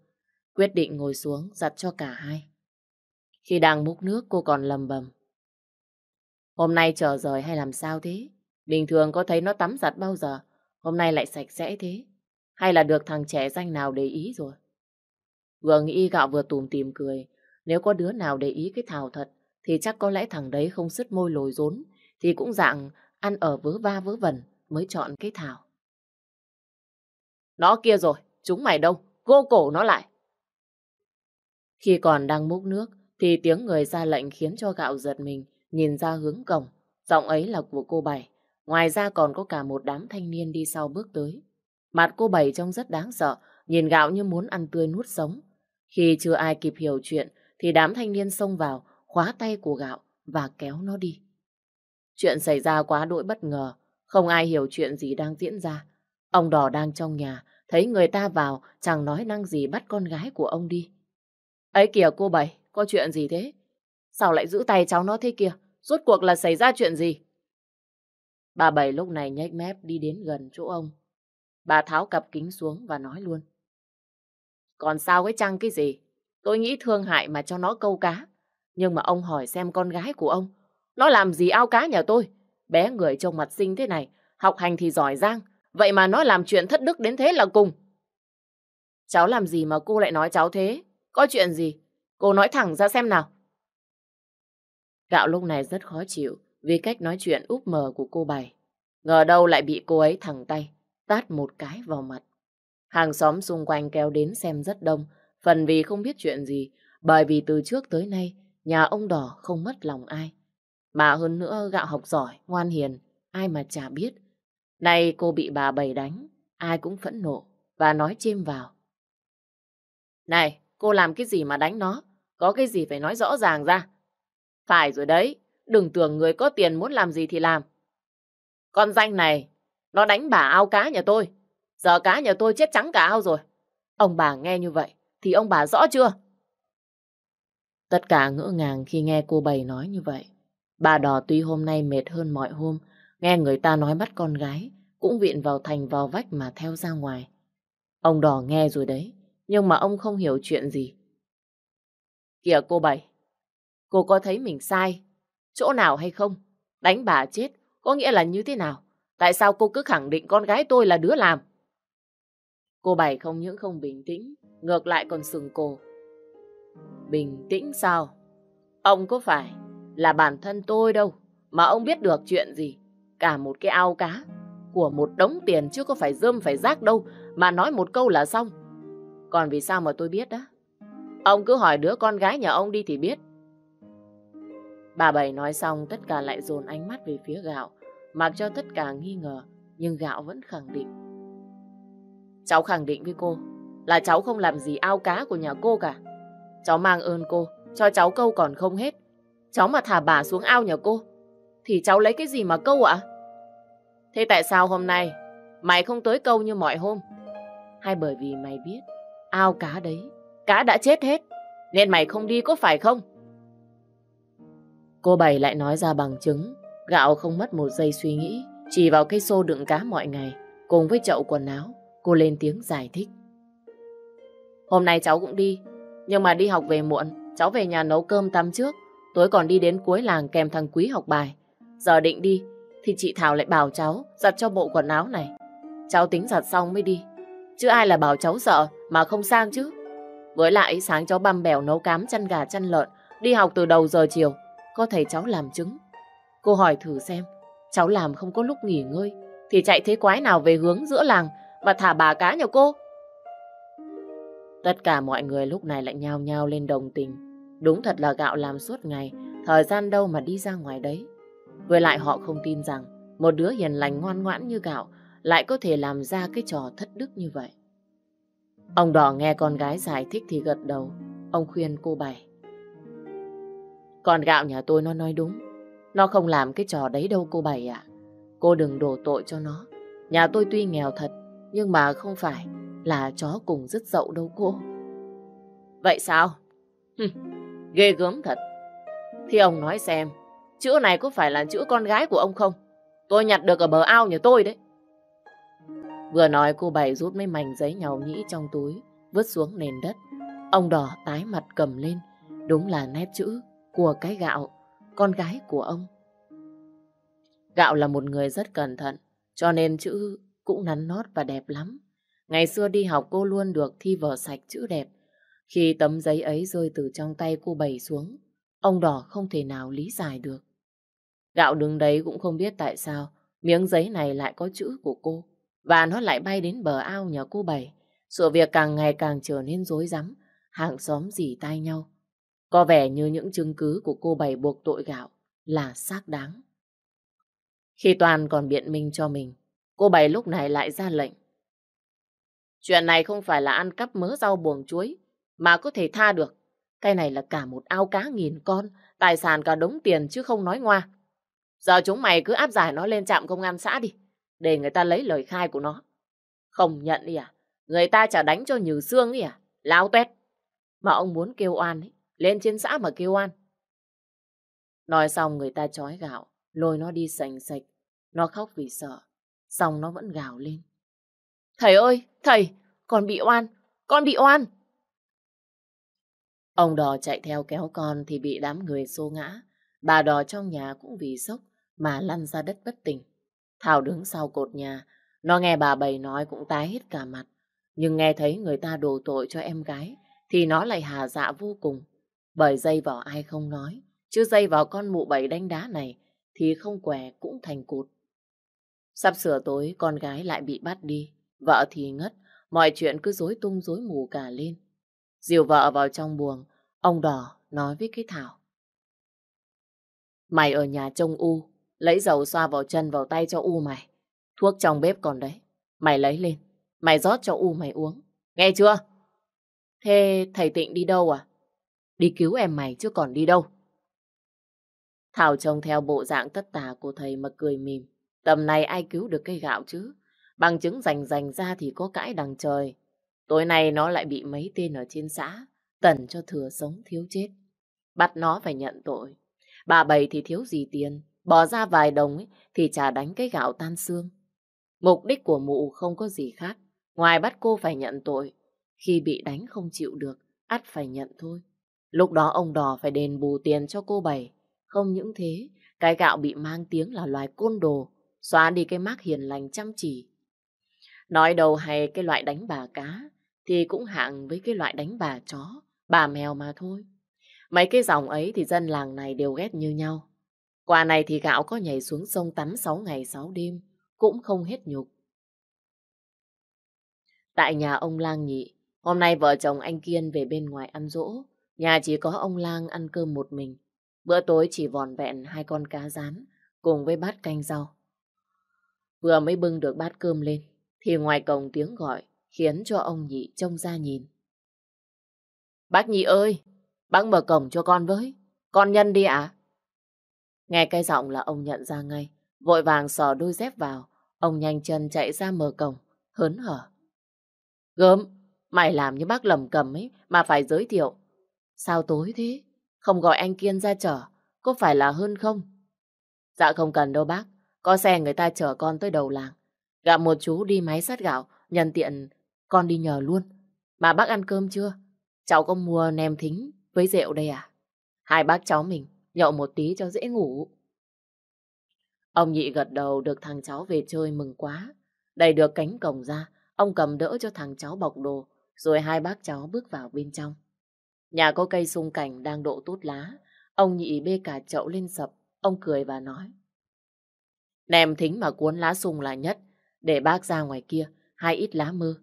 quyết định ngồi xuống giặt cho cả hai. Khi đang múc nước cô còn lầm bầm. Hôm nay trở rời hay làm sao thế? Bình thường có thấy nó tắm giặt bao giờ? Hôm nay lại sạch sẽ thế? Hay là được thằng trẻ danh nào để ý rồi? Vâng y gạo vừa tùm tìm cười. Nếu có đứa nào để ý cái thảo thật, thì chắc có lẽ thằng đấy không sứt môi lồi rốn, thì cũng dạng ăn ở vớ va vớ vẩn mới chọn cái thảo. Nó kia rồi, chúng mày đâu, gô cổ nó lại. Khi còn đang múc nước, thì tiếng người ra lệnh khiến cho gạo giật mình, nhìn ra hướng cổng. Giọng ấy là của cô Bảy. Ngoài ra còn có cả một đám thanh niên đi sau bước tới. Mặt cô Bảy trông rất đáng sợ, nhìn gạo như muốn ăn tươi nuốt sống. Khi chưa ai kịp hiểu chuyện thì đám thanh niên xông vào, khóa tay của gạo và kéo nó đi. Chuyện xảy ra quá đỗi bất ngờ, không ai hiểu chuyện gì đang diễn ra. Ông đỏ đang trong nhà, thấy người ta vào chẳng nói năng gì bắt con gái của ông đi. Ấy kìa cô bảy, có chuyện gì thế? Sao lại giữ tay cháu nó thế kia? Rốt cuộc là xảy ra chuyện gì? Bà bảy lúc này nhếch mép đi đến gần chỗ ông. Bà tháo cặp kính xuống và nói luôn. Còn sao cái chăng cái gì? Tôi nghĩ thương hại mà cho nó câu cá. Nhưng mà ông hỏi xem con gái của ông, nó làm gì ao cá nhà tôi? Bé người trông mặt xinh thế này, học hành thì giỏi giang. Vậy mà nó làm chuyện thất đức đến thế là cùng. Cháu làm gì mà cô lại nói cháu thế? Có chuyện gì? Cô nói thẳng ra xem nào. Gạo lúc này rất khó chịu vì cách nói chuyện úp mờ của cô bày. Ngờ đâu lại bị cô ấy thẳng tay, tát một cái vào mặt. Hàng xóm xung quanh kéo đến xem rất đông, phần vì không biết chuyện gì, bởi vì từ trước tới nay, nhà ông đỏ không mất lòng ai. Mà hơn nữa gạo học giỏi, ngoan hiền, ai mà chả biết. Nay cô bị bà bầy đánh, ai cũng phẫn nộ và nói chêm vào. Này, cô làm cái gì mà đánh nó? Có cái gì phải nói rõ ràng ra. Phải rồi đấy, đừng tưởng người có tiền muốn làm gì thì làm. Con danh này, nó đánh bà ao cá nhà tôi. Giờ cá nhà tôi chết trắng cả ao rồi. Ông bà nghe như vậy thì ông bà rõ chưa? Tất cả ngỡ ngàng khi nghe cô bầy nói như vậy. Bà đò tuy hôm nay mệt hơn mọi hôm, nghe người ta nói bắt con gái, cũng viện vào thành vào vách mà theo ra ngoài. Ông đò nghe rồi đấy, nhưng mà ông không hiểu chuyện gì. Kìa cô bảy, cô có thấy mình sai, chỗ nào hay không? Đánh bà chết, có nghĩa là như thế nào? Tại sao cô cứ khẳng định con gái tôi là đứa làm? Cô Bảy không những không bình tĩnh, ngược lại còn sừng cổ. Bình tĩnh sao? Ông có phải là bản thân tôi đâu mà ông biết được chuyện gì. Cả một cái ao cá của một đống tiền chứ có phải dơm phải rác đâu mà nói một câu là xong. Còn vì sao mà tôi biết đó? Ông cứ hỏi đứa con gái nhà ông đi thì biết. Bà Bảy nói xong tất cả lại dồn ánh mắt về phía gạo, mặc cho tất cả nghi ngờ, nhưng gạo vẫn khẳng định Cháu khẳng định với cô là cháu không làm gì ao cá của nhà cô cả. Cháu mang ơn cô, cho cháu câu còn không hết. Cháu mà thả bà xuống ao nhà cô, thì cháu lấy cái gì mà câu ạ? Thế tại sao hôm nay mày không tới câu như mọi hôm? Hay bởi vì mày biết ao cá đấy, cá đã chết hết, nên mày không đi có phải không? Cô Bảy lại nói ra bằng chứng, gạo không mất một giây suy nghĩ, chỉ vào cây xô đựng cá mọi ngày, cùng với chậu quần áo Cô lên tiếng giải thích. Hôm nay cháu cũng đi, nhưng mà đi học về muộn, cháu về nhà nấu cơm tắm trước, tối còn đi đến cuối làng kèm thằng Quý học bài. Giờ định đi, thì chị Thảo lại bảo cháu giặt cho bộ quần áo này. Cháu tính giặt xong mới đi, chứ ai là bảo cháu sợ mà không sang chứ. Với lại sáng cháu băm bèo nấu cám chăn gà chăn lợn, đi học từ đầu giờ chiều, có thầy cháu làm chứng. Cô hỏi thử xem, cháu làm không có lúc nghỉ ngơi, thì chạy thế quái nào về hướng giữa làng và thả bà cá nhà cô. Tất cả mọi người lúc này lại nhao nhao lên đồng tình. Đúng thật là gạo làm suốt ngày, thời gian đâu mà đi ra ngoài đấy. Với lại họ không tin rằng một đứa hiền lành ngoan ngoãn như gạo lại có thể làm ra cái trò thất đức như vậy. Ông đỏ nghe con gái giải thích thì gật đầu. Ông khuyên cô bày. Con gạo nhà tôi nó nói đúng. Nó không làm cái trò đấy đâu cô bày ạ. Cô đừng đổ tội cho nó. Nhà tôi tuy nghèo thật nhưng mà không phải là chó cùng rất dậu đâu cô. Vậy sao? Hừ, ghê gớm thật. Thì ông nói xem, chữ này có phải là chữ con gái của ông không? Tôi nhặt được ở bờ ao nhà tôi đấy. Vừa nói cô bày rút mấy mảnh giấy nhàu nhĩ trong túi, vứt xuống nền đất. Ông đỏ tái mặt cầm lên, đúng là nét chữ của cái gạo, con gái của ông. Gạo là một người rất cẩn thận, cho nên chữ cũng nắn nót và đẹp lắm. Ngày xưa đi học cô luôn được thi vở sạch chữ đẹp. Khi tấm giấy ấy rơi từ trong tay cô bầy xuống, ông đỏ không thể nào lý giải được. Gạo đứng đấy cũng không biết tại sao miếng giấy này lại có chữ của cô và nó lại bay đến bờ ao nhà cô bảy. Sự việc càng ngày càng trở nên rối rắm, hàng xóm dì tai nhau. Có vẻ như những chứng cứ của cô bảy buộc tội gạo là xác đáng. Khi Toàn còn biện minh cho mình, Cô bày lúc này lại ra lệnh. Chuyện này không phải là ăn cắp mớ rau buồng chuối, mà có thể tha được. Cái này là cả một ao cá nghìn con, tài sản cả đống tiền chứ không nói ngoa. Giờ chúng mày cứ áp giải nó lên trạm công an xã đi, để người ta lấy lời khai của nó. Không nhận đi à? Người ta chả đánh cho nhừ xương ấy à? Láo tuét. Mà ông muốn kêu oan ấy, lên trên xã mà kêu oan. Nói xong người ta trói gạo, lôi nó đi sành sạch. Nó khóc vì sợ. Xong nó vẫn gào lên. Thầy ơi, thầy, con bị oan, con bị oan. Ông đò chạy theo kéo con thì bị đám người xô ngã. Bà đò trong nhà cũng vì sốc mà lăn ra đất bất tỉnh. Thảo đứng sau cột nhà, nó nghe bà bầy nói cũng tái hết cả mặt. Nhưng nghe thấy người ta đổ tội cho em gái thì nó lại hà dạ vô cùng. Bởi dây vào ai không nói, chứ dây vào con mụ bầy đánh đá này thì không què cũng thành cột Sắp sửa tối con gái lại bị bắt đi, vợ thì ngất, mọi chuyện cứ rối tung rối mù cả lên. Dìu vợ vào trong buồng, ông đỏ nói với cái Thảo. Mày ở nhà trông U, lấy dầu xoa vào chân vào tay cho U mày. Thuốc trong bếp còn đấy, mày lấy lên, mày rót cho U mày uống, nghe chưa? Thế thầy Tịnh đi đâu à? Đi cứu em mày chứ còn đi đâu. Thảo trông theo bộ dạng tất tả của thầy mà cười mỉm. Tầm này ai cứu được cây gạo chứ? Bằng chứng rành rành ra thì có cãi đằng trời. Tối nay nó lại bị mấy tên ở trên xã, tẩn cho thừa sống thiếu chết. Bắt nó phải nhận tội. Bà bầy thì thiếu gì tiền, bỏ ra vài đồng ấy, thì chả đánh cái gạo tan xương. Mục đích của mụ không có gì khác, ngoài bắt cô phải nhận tội. Khi bị đánh không chịu được, ắt phải nhận thôi. Lúc đó ông đò phải đền bù tiền cho cô bầy Không những thế, cái gạo bị mang tiếng là loài côn đồ, xóa đi cái mác hiền lành chăm chỉ. Nói đầu hay cái loại đánh bà cá thì cũng hạng với cái loại đánh bà chó, bà mèo mà thôi. Mấy cái dòng ấy thì dân làng này đều ghét như nhau. Quả này thì gạo có nhảy xuống sông tắm 6 ngày 6 đêm, cũng không hết nhục. Tại nhà ông Lang nhị, hôm nay vợ chồng anh Kiên về bên ngoài ăn dỗ nhà chỉ có ông Lang ăn cơm một mình. Bữa tối chỉ vòn vẹn hai con cá rán cùng với bát canh rau. Vừa mới bưng được bát cơm lên, thì ngoài cổng tiếng gọi khiến cho ông nhị trông ra nhìn. Bác nhị ơi, bác mở cổng cho con với, con nhân đi ạ. Nghe cái giọng là ông nhận ra ngay, vội vàng sò đôi dép vào, ông nhanh chân chạy ra mở cổng, hớn hở. Gớm, mày làm như bác lầm cầm ấy mà phải giới thiệu. Sao tối thế? Không gọi anh Kiên ra chở, có phải là hơn không? Dạ không cần đâu bác, có xe người ta chở con tới đầu làng. Gặp một chú đi máy sát gạo, nhân tiện con đi nhờ luôn. Mà bác ăn cơm chưa? Cháu có mua nem thính với rượu đây à? Hai bác cháu mình nhậu một tí cho dễ ngủ. Ông nhị gật đầu được thằng cháu về chơi mừng quá. Đẩy được cánh cổng ra, ông cầm đỡ cho thằng cháu bọc đồ, rồi hai bác cháu bước vào bên trong. Nhà có cây sung cảnh đang độ tốt lá, ông nhị bê cả chậu lên sập, ông cười và nói. Nèm thính mà cuốn lá sung là nhất. Để bác ra ngoài kia, hai ít lá mưa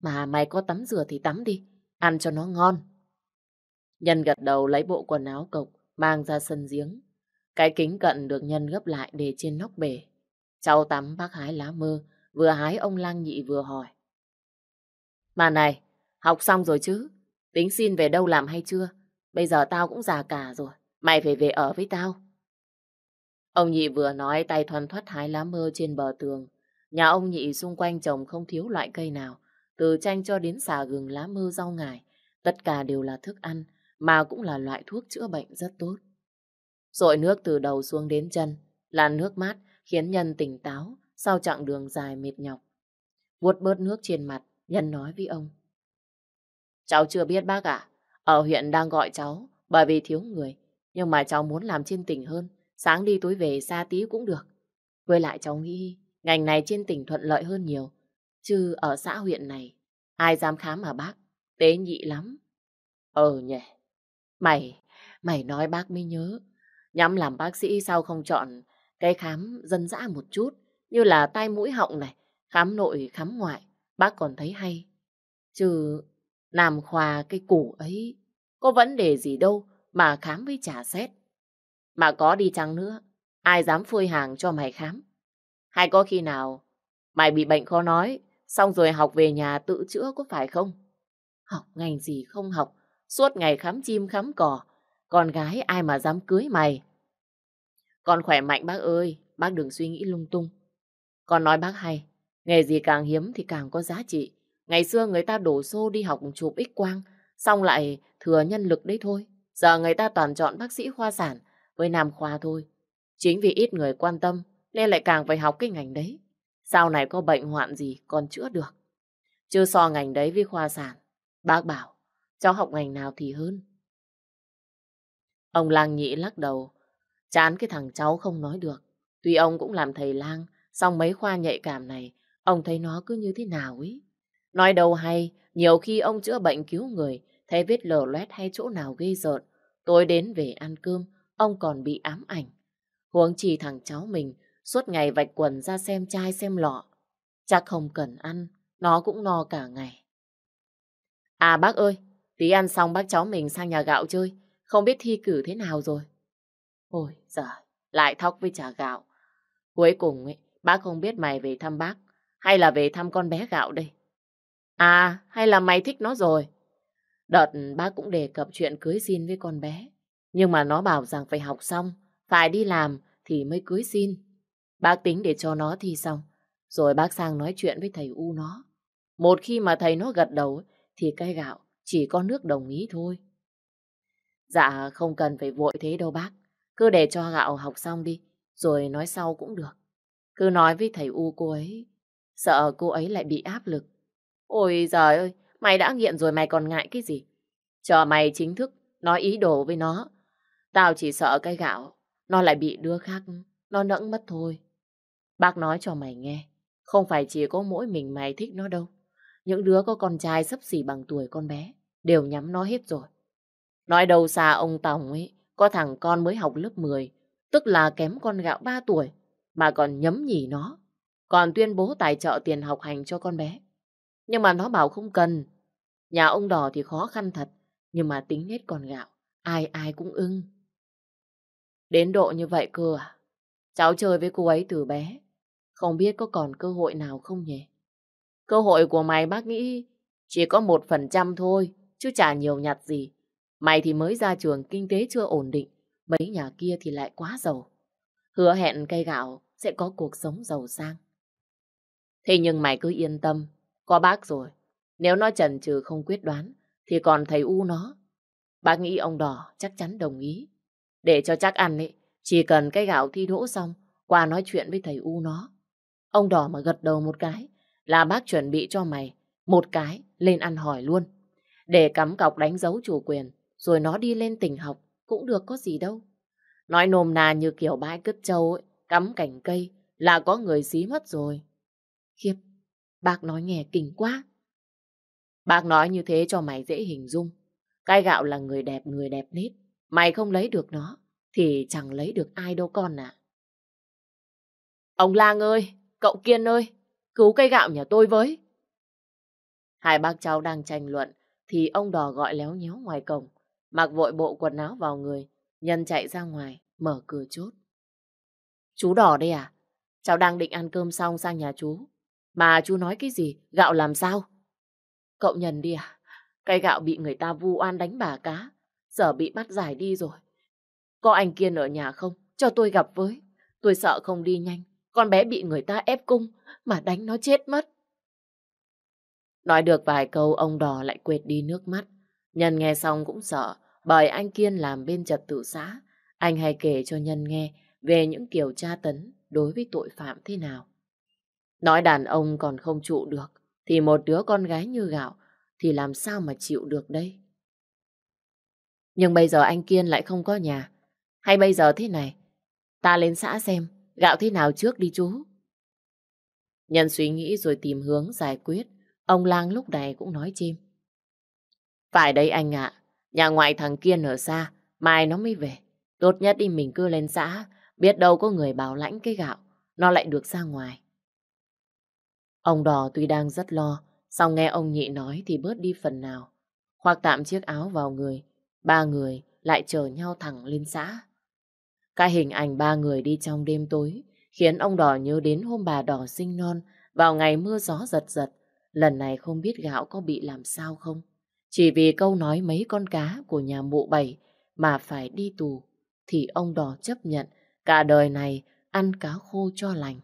Mà mày có tắm rửa thì tắm đi, ăn cho nó ngon. Nhân gật đầu lấy bộ quần áo cộc, mang ra sân giếng. Cái kính cận được Nhân gấp lại để trên nóc bể. Cháu tắm bác hái lá mơ, vừa hái ông lang nhị vừa hỏi. Mà này, học xong rồi chứ? Tính xin về đâu làm hay chưa? Bây giờ tao cũng già cả rồi, mày phải về ở với tao. Ông nhị vừa nói tay thoăn thoát hái lá mơ trên bờ tường. Nhà ông nhị xung quanh trồng không thiếu loại cây nào. Từ chanh cho đến xà gừng lá mơ rau ngải. Tất cả đều là thức ăn, mà cũng là loại thuốc chữa bệnh rất tốt. Rội nước từ đầu xuống đến chân, là nước mát khiến nhân tỉnh táo sau chặng đường dài mệt nhọc. Vuốt bớt nước trên mặt, nhân nói với ông. Cháu chưa biết bác ạ, ở huyện đang gọi cháu bởi vì thiếu người, nhưng mà cháu muốn làm trên tỉnh hơn Sáng đi tối về xa tí cũng được. Với lại cháu nghĩ ngành này trên tỉnh thuận lợi hơn nhiều. Chứ ở xã huyện này, ai dám khám mà bác, tế nhị lắm. Ờ nhỉ, mày, mày nói bác mới nhớ. Nhắm làm bác sĩ sao không chọn cái khám dân dã một chút, như là tai mũi họng này, khám nội, khám ngoại, bác còn thấy hay. Chứ làm khoa cái củ ấy, có vấn đề gì đâu mà khám với trả xét. Mà có đi chăng nữa, ai dám phơi hàng cho mày khám? Hay có khi nào mày bị bệnh khó nói, xong rồi học về nhà tự chữa có phải không? Học ngành gì không học, suốt ngày khám chim khám cỏ, con gái ai mà dám cưới mày? Con khỏe mạnh bác ơi, bác đừng suy nghĩ lung tung. Con nói bác hay, nghề gì càng hiếm thì càng có giá trị. Ngày xưa người ta đổ xô đi học chụp x quang, xong lại thừa nhân lực đấy thôi. Giờ người ta toàn chọn bác sĩ khoa sản, với Nam Khoa thôi. Chính vì ít người quan tâm nên lại càng phải học cái ngành đấy. Sau này có bệnh hoạn gì còn chữa được. chưa so ngành đấy với khoa sản, bác bảo cháu học ngành nào thì hơn. Ông lang nhị lắc đầu, chán cái thằng cháu không nói được. Tuy ông cũng làm thầy lang, song mấy khoa nhạy cảm này, ông thấy nó cứ như thế nào ấy. Nói đâu hay, nhiều khi ông chữa bệnh cứu người, thấy vết lở loét hay chỗ nào gây rợn. Tối đến về ăn cơm, ông còn bị ám ảnh. Huống chi thằng cháu mình suốt ngày vạch quần ra xem chai xem lọ. Chắc không cần ăn, nó cũng no cả ngày. À bác ơi, tí ăn xong bác cháu mình sang nhà gạo chơi, không biết thi cử thế nào rồi. Ôi giời, lại thóc với trà gạo. Cuối cùng ấy, bác không biết mày về thăm bác, hay là về thăm con bé gạo đây. À, hay là mày thích nó rồi. Đợt bác cũng đề cập chuyện cưới xin với con bé. Nhưng mà nó bảo rằng phải học xong, phải đi làm thì mới cưới xin. Bác tính để cho nó thi xong, rồi bác sang nói chuyện với thầy U nó. Một khi mà thầy nó gật đầu thì cây gạo chỉ có nước đồng ý thôi. Dạ không cần phải vội thế đâu bác, cứ để cho gạo học xong đi, rồi nói sau cũng được. Cứ nói với thầy U cô ấy, sợ cô ấy lại bị áp lực. Ôi giời ơi, mày đã nghiện rồi mày còn ngại cái gì? Chờ mày chính thức nói ý đồ với nó Tao chỉ sợ cái gạo, nó lại bị đứa khác, nó nẫng mất thôi. Bác nói cho mày nghe, không phải chỉ có mỗi mình mày thích nó đâu. Những đứa có con trai sắp xỉ bằng tuổi con bé, đều nhắm nó hết rồi. Nói đầu xa ông Tòng ấy, có thằng con mới học lớp 10, tức là kém con gạo 3 tuổi, mà còn nhấm nhỉ nó. Còn tuyên bố tài trợ tiền học hành cho con bé. Nhưng mà nó bảo không cần. Nhà ông đỏ thì khó khăn thật, nhưng mà tính hết con gạo, ai ai cũng ưng. Đến độ như vậy cơ à? Cháu chơi với cô ấy từ bé. Không biết có còn cơ hội nào không nhỉ? Cơ hội của mày bác nghĩ chỉ có một phần trăm thôi, chứ chả nhiều nhặt gì. Mày thì mới ra trường kinh tế chưa ổn định, mấy nhà kia thì lại quá giàu. Hứa hẹn cây gạo sẽ có cuộc sống giàu sang. Thế nhưng mày cứ yên tâm, có bác rồi. Nếu nó chần chừ không quyết đoán, thì còn thầy U nó. Bác nghĩ ông đỏ chắc chắn đồng ý. Để cho chắc ăn ấy, chỉ cần cái gạo thi đỗ xong, qua nói chuyện với thầy U nó. Ông đỏ mà gật đầu một cái, là bác chuẩn bị cho mày một cái lên ăn hỏi luôn. Để cắm cọc đánh dấu chủ quyền, rồi nó đi lên tỉnh học, cũng được có gì đâu. Nói nôm na như kiểu bãi cứt trâu ấy, cắm cành cây là có người xí mất rồi. Khiếp, bác nói nghe kinh quá. Bác nói như thế cho mày dễ hình dung. Cái gạo là người đẹp, người đẹp nít. Mày không lấy được nó thì chẳng lấy được ai đâu con ạ. Ông Lang ơi, cậu Kiên ơi, cứu cây gạo nhà tôi với. Hai bác cháu đang tranh luận thì ông đò gọi léo nhéo ngoài cổng, mặc vội bộ quần áo vào người, nhân chạy ra ngoài, mở cửa chốt. Chú đỏ đây à? Cháu đang định ăn cơm xong sang nhà chú. Mà chú nói cái gì? Gạo làm sao? Cậu nhân đi à? Cây gạo bị người ta vu oan đánh bà cá giờ bị bắt giải đi rồi. Có anh Kiên ở nhà không? Cho tôi gặp với. Tôi sợ không đi nhanh. Con bé bị người ta ép cung mà đánh nó chết mất. Nói được vài câu ông đò lại quệt đi nước mắt. Nhân nghe xong cũng sợ bởi anh Kiên làm bên trật tự xã. Anh hay kể cho Nhân nghe về những kiểu tra tấn đối với tội phạm thế nào. Nói đàn ông còn không trụ được thì một đứa con gái như gạo thì làm sao mà chịu được đây? Nhưng bây giờ anh Kiên lại không có nhà. Hay bây giờ thế này, ta lên xã xem gạo thế nào trước đi chú. Nhân suy nghĩ rồi tìm hướng giải quyết. Ông Lang lúc này cũng nói chim. Phải đấy anh ạ, nhà ngoại thằng Kiên ở xa, mai nó mới về. Tốt nhất đi mình cứ lên xã, biết đâu có người bảo lãnh cái gạo, nó lại được ra ngoài. Ông đò tuy đang rất lo, sau nghe ông nhị nói thì bớt đi phần nào. Khoác tạm chiếc áo vào người, Ba người lại chờ nhau thẳng lên xã. Cái hình ảnh ba người đi trong đêm tối khiến ông đỏ nhớ đến hôm bà đỏ sinh non vào ngày mưa gió giật giật. Lần này không biết gạo có bị làm sao không? Chỉ vì câu nói mấy con cá của nhà mụ bảy mà phải đi tù thì ông đỏ chấp nhận cả đời này ăn cá khô cho lành.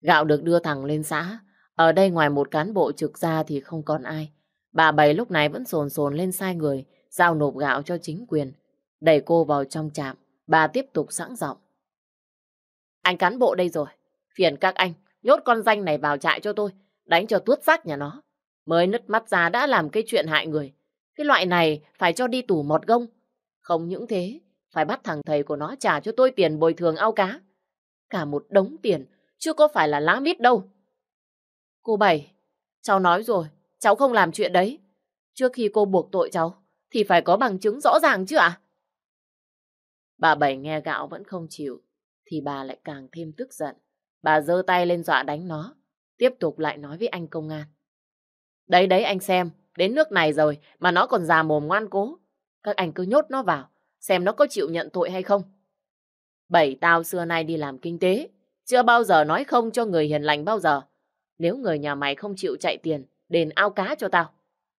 Gạo được đưa thẳng lên xã. Ở đây ngoài một cán bộ trực ra thì không còn ai. Bà Bảy lúc này vẫn sồn sồn lên sai người, giao nộp gạo cho chính quyền. Đẩy cô vào trong trạm, bà tiếp tục sẵn giọng. Anh cán bộ đây rồi, phiền các anh, nhốt con danh này vào trại cho tôi, đánh cho tuốt xác nhà nó. Mới nứt mắt ra đã làm cái chuyện hại người. Cái loại này phải cho đi tù mọt gông. Không những thế, phải bắt thằng thầy của nó trả cho tôi tiền bồi thường ao cá. Cả một đống tiền, chưa có phải là lá mít đâu. Cô Bảy, cháu nói rồi, cháu không làm chuyện đấy. Trước khi cô buộc tội cháu, thì phải có bằng chứng rõ ràng chứ ạ? Bà Bảy nghe gạo vẫn không chịu, thì bà lại càng thêm tức giận. Bà giơ tay lên dọa đánh nó, tiếp tục lại nói với anh công an. Đấy đấy anh xem, đến nước này rồi mà nó còn già mồm ngoan cố. Các anh cứ nhốt nó vào, xem nó có chịu nhận tội hay không. Bảy tao xưa nay đi làm kinh tế, chưa bao giờ nói không cho người hiền lành bao giờ. Nếu người nhà mày không chịu chạy tiền, đền ao cá cho tao.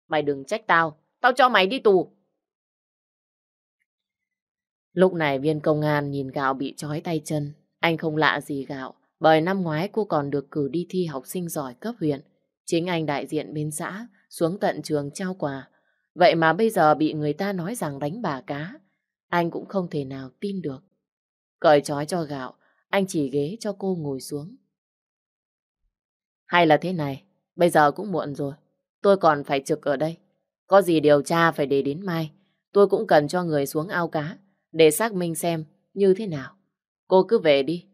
Mày đừng trách tao, tao cho mày đi tù. Lúc này viên công an nhìn Gạo bị trói tay chân. Anh không lạ gì Gạo, bởi năm ngoái cô còn được cử đi thi học sinh giỏi cấp huyện. Chính anh đại diện bên xã, xuống tận trường trao quà. Vậy mà bây giờ bị người ta nói rằng đánh bà cá. Anh cũng không thể nào tin được. Cởi trói cho Gạo, anh chỉ ghế cho cô ngồi xuống. Hay là thế này, Bây giờ cũng muộn rồi. Tôi còn phải trực ở đây. Có gì điều tra phải để đến mai. Tôi cũng cần cho người xuống ao cá để xác minh xem như thế nào. Cô cứ về đi.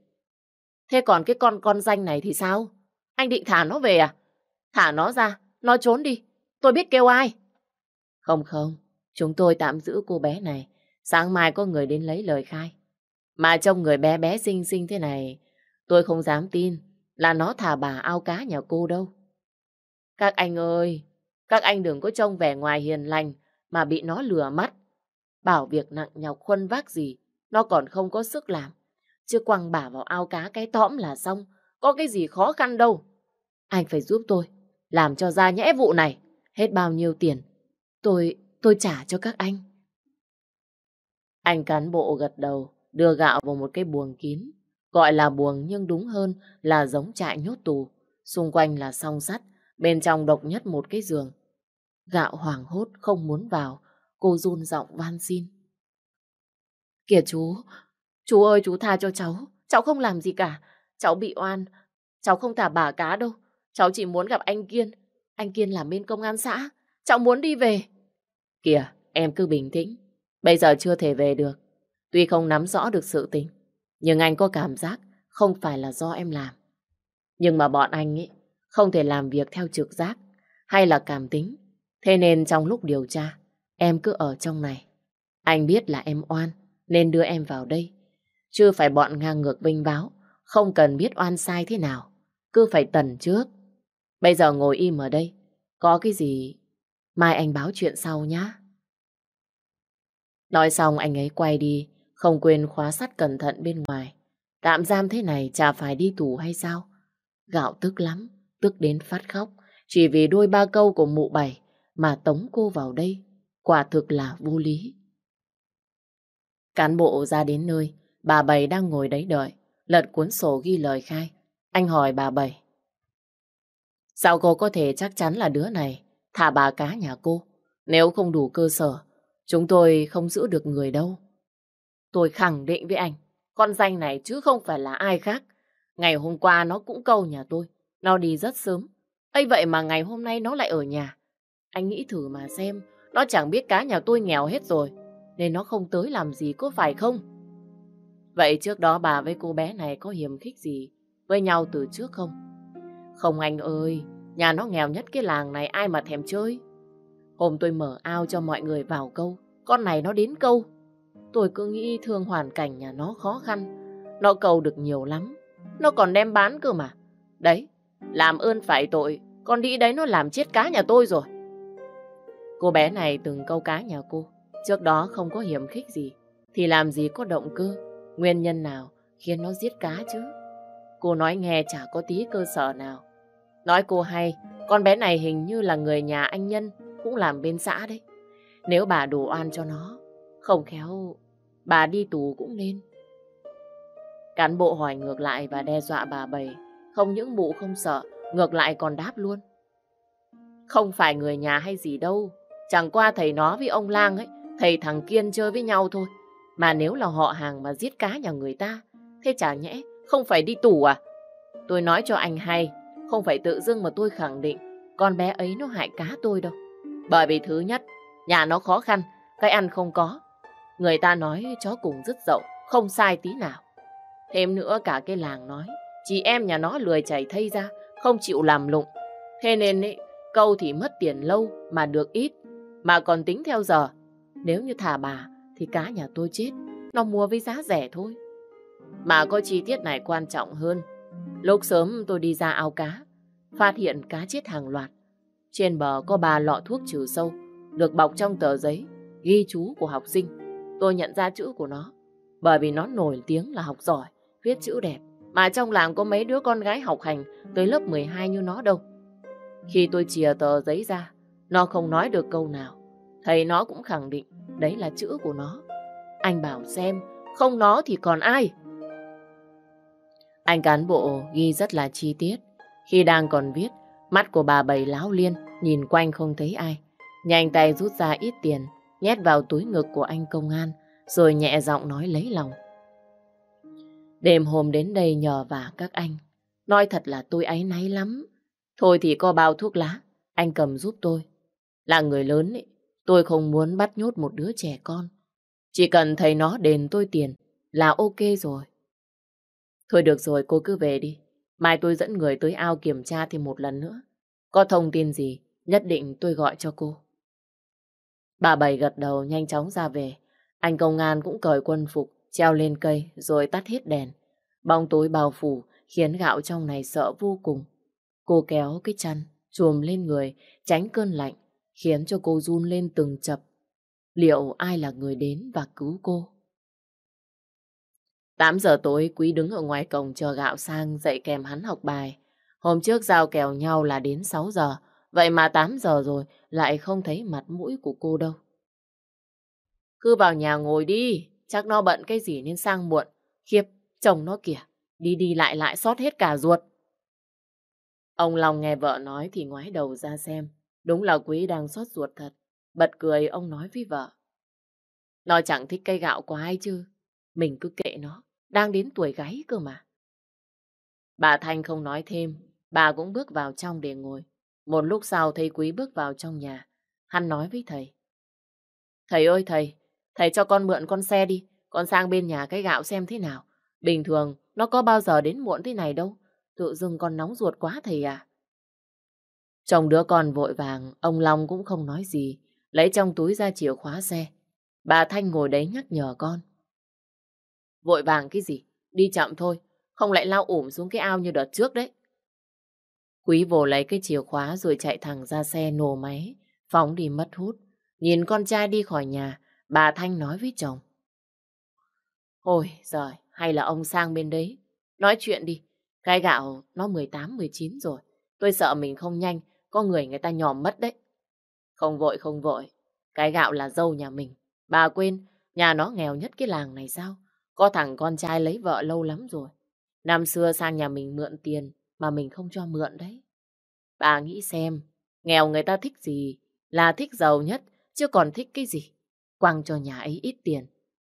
Thế còn cái con con danh này thì sao? Anh định thả nó về à? Thả nó ra, nó trốn đi. Tôi biết kêu ai. Không không, chúng tôi tạm giữ cô bé này. Sáng mai có người đến lấy lời khai. Mà trông người bé bé xinh xinh thế này, tôi không dám tin là nó thả bà ao cá nhà cô đâu. Các anh ơi, các anh đừng có trông vẻ ngoài hiền lành mà bị nó lừa mắt. Bảo việc nặng nhọc khuân vác gì, nó còn không có sức làm. Chứ quăng bả vào ao cá cái tõm là xong, có cái gì khó khăn đâu. Anh phải giúp tôi, làm cho ra nhẽ vụ này, hết bao nhiêu tiền. Tôi, tôi trả cho các anh. Anh cán bộ gật đầu, đưa gạo vào một cái buồng kín. Gọi là buồng nhưng đúng hơn là giống trại nhốt tù. Xung quanh là song sắt, Bên trong độc nhất một cái giường. Gạo hoảng hốt không muốn vào, cô run giọng van xin. Kìa chú, chú ơi chú tha cho cháu, cháu không làm gì cả, cháu bị oan, cháu không thả bà cá đâu, cháu chỉ muốn gặp anh Kiên, anh Kiên làm bên công an xã, cháu muốn đi về. Kìa, em cứ bình tĩnh, bây giờ chưa thể về được, tuy không nắm rõ được sự tình, nhưng anh có cảm giác không phải là do em làm. Nhưng mà bọn anh ấy không thể làm việc theo trực giác hay là cảm tính. Thế nên trong lúc điều tra, em cứ ở trong này. Anh biết là em oan, nên đưa em vào đây. chưa phải bọn ngang ngược vinh báo, không cần biết oan sai thế nào. Cứ phải tần trước. Bây giờ ngồi im ở đây, có cái gì mai anh báo chuyện sau nhá. Nói xong anh ấy quay đi, không quên khóa sắt cẩn thận bên ngoài. Tạm giam thế này chả phải đi tù hay sao? Gạo tức lắm tức đến phát khóc, chỉ vì đôi ba câu của mụ bảy mà tống cô vào đây, quả thực là vô lý. Cán bộ ra đến nơi, bà bảy đang ngồi đấy đợi, lật cuốn sổ ghi lời khai. Anh hỏi bà bảy. Sao cô có thể chắc chắn là đứa này thả bà cá nhà cô? Nếu không đủ cơ sở, chúng tôi không giữ được người đâu. Tôi khẳng định với anh, con danh này chứ không phải là ai khác. Ngày hôm qua nó cũng câu nhà tôi, nó đi rất sớm. ấy vậy mà ngày hôm nay nó lại ở nhà. Anh nghĩ thử mà xem, nó chẳng biết cá nhà tôi nghèo hết rồi, nên nó không tới làm gì có phải không? Vậy trước đó bà với cô bé này có hiềm khích gì với nhau từ trước không? Không anh ơi, nhà nó nghèo nhất cái làng này ai mà thèm chơi. Hôm tôi mở ao cho mọi người vào câu, con này nó đến câu. Tôi cứ nghĩ thương hoàn cảnh nhà nó khó khăn, nó câu được nhiều lắm, nó còn đem bán cơ mà. Đấy, làm ơn phải tội, con đĩ đấy nó làm chết cá nhà tôi rồi. Cô bé này từng câu cá nhà cô, trước đó không có hiểm khích gì, thì làm gì có động cơ, nguyên nhân nào khiến nó giết cá chứ. Cô nói nghe chả có tí cơ sở nào. Nói cô hay, con bé này hình như là người nhà anh Nhân, cũng làm bên xã đấy. Nếu bà đủ oan cho nó, không khéo bà đi tù cũng nên. Cán bộ hỏi ngược lại và đe dọa bà bầy. Không những mụ không sợ, ngược lại còn đáp luôn. Không phải người nhà hay gì đâu, chẳng qua thầy nó với ông lang ấy, thầy thằng Kiên chơi với nhau thôi. Mà nếu là họ hàng mà giết cá nhà người ta, thế chả nhẽ không phải đi tù à? Tôi nói cho anh hay, không phải tự dưng mà tôi khẳng định con bé ấy nó hại cá tôi đâu. Bởi vì thứ nhất, nhà nó khó khăn, cái ăn không có. Người ta nói chó cùng rất dậu, không sai tí nào. Thêm nữa cả cái làng nói, Chị em nhà nó lười chảy thay ra, không chịu làm lụng. Thế nên ấy, câu thì mất tiền lâu mà được ít, mà còn tính theo giờ. Nếu như thả bà thì cá nhà tôi chết, nó mua với giá rẻ thôi. Mà có chi tiết này quan trọng hơn. Lúc sớm tôi đi ra ao cá, phát hiện cá chết hàng loạt. Trên bờ có ba lọ thuốc trừ sâu, được bọc trong tờ giấy, ghi chú của học sinh. Tôi nhận ra chữ của nó, bởi vì nó nổi tiếng là học giỏi, viết chữ đẹp. Mà trong làng có mấy đứa con gái học hành tới lớp 12 như nó đâu. Khi tôi chìa tờ giấy ra, nó không nói được câu nào. Thầy nó cũng khẳng định đấy là chữ của nó. Anh bảo xem, không nó thì còn ai? Anh cán bộ ghi rất là chi tiết. Khi đang còn viết, mắt của bà bầy láo liên, nhìn quanh không thấy ai. Nhanh tay rút ra ít tiền, nhét vào túi ngực của anh công an, rồi nhẹ giọng nói lấy lòng. Đêm hôm đến đây nhờ và các anh. Nói thật là tôi áy náy lắm. Thôi thì có bao thuốc lá, anh cầm giúp tôi. Là người lớn ấy, tôi không muốn bắt nhốt một đứa trẻ con. Chỉ cần thầy nó đền tôi tiền là ok rồi. Thôi được rồi, cô cứ về đi. Mai tôi dẫn người tới ao kiểm tra thêm một lần nữa. Có thông tin gì, nhất định tôi gọi cho cô. Bà Bảy gật đầu nhanh chóng ra về. Anh công an cũng cởi quân phục, treo lên cây rồi tắt hết đèn. Bóng tối bao phủ khiến gạo trong này sợ vô cùng. Cô kéo cái chăn, chuồm lên người, tránh cơn lạnh, khiến cho cô run lên từng chập. Liệu ai là người đến và cứu cô? 8 giờ tối, Quý đứng ở ngoài cổng chờ gạo sang dạy kèm hắn học bài. Hôm trước giao kèo nhau là đến 6 giờ, vậy mà 8 giờ rồi lại không thấy mặt mũi của cô đâu. Cứ vào nhà ngồi đi, Chắc nó bận cái gì nên sang muộn. Khiếp, chồng nó kìa. Đi đi lại lại sót hết cả ruột. Ông Long nghe vợ nói thì ngoái đầu ra xem. Đúng là quý đang xót ruột thật. Bật cười ông nói với vợ. Nó chẳng thích cây gạo của ai chứ. Mình cứ kệ nó. Đang đến tuổi gáy cơ mà. Bà Thanh không nói thêm. Bà cũng bước vào trong để ngồi. Một lúc sau thấy quý bước vào trong nhà. Hắn nói với thầy. Thầy ơi thầy, Thầy cho con mượn con xe đi, con sang bên nhà cái gạo xem thế nào. Bình thường, nó có bao giờ đến muộn thế này đâu. Tự dưng con nóng ruột quá thầy à. Chồng đứa con vội vàng, ông Long cũng không nói gì. Lấy trong túi ra chìa khóa xe. Bà Thanh ngồi đấy nhắc nhở con. Vội vàng cái gì? Đi chậm thôi, không lại lao ủm xuống cái ao như đợt trước đấy. Quý vồ lấy cái chìa khóa rồi chạy thẳng ra xe nổ máy, phóng đi mất hút. Nhìn con trai đi khỏi nhà, Bà Thanh nói với chồng. Ôi giời, hay là ông sang bên đấy. Nói chuyện đi, cái gạo nó 18-19 rồi. Tôi sợ mình không nhanh, có người người ta nhòm mất đấy. Không vội, không vội. Cái gạo là dâu nhà mình. Bà quên, nhà nó nghèo nhất cái làng này sao? Có thằng con trai lấy vợ lâu lắm rồi. Năm xưa sang nhà mình mượn tiền mà mình không cho mượn đấy. Bà nghĩ xem, nghèo người ta thích gì là thích giàu nhất chứ còn thích cái gì quăng cho nhà ấy ít tiền.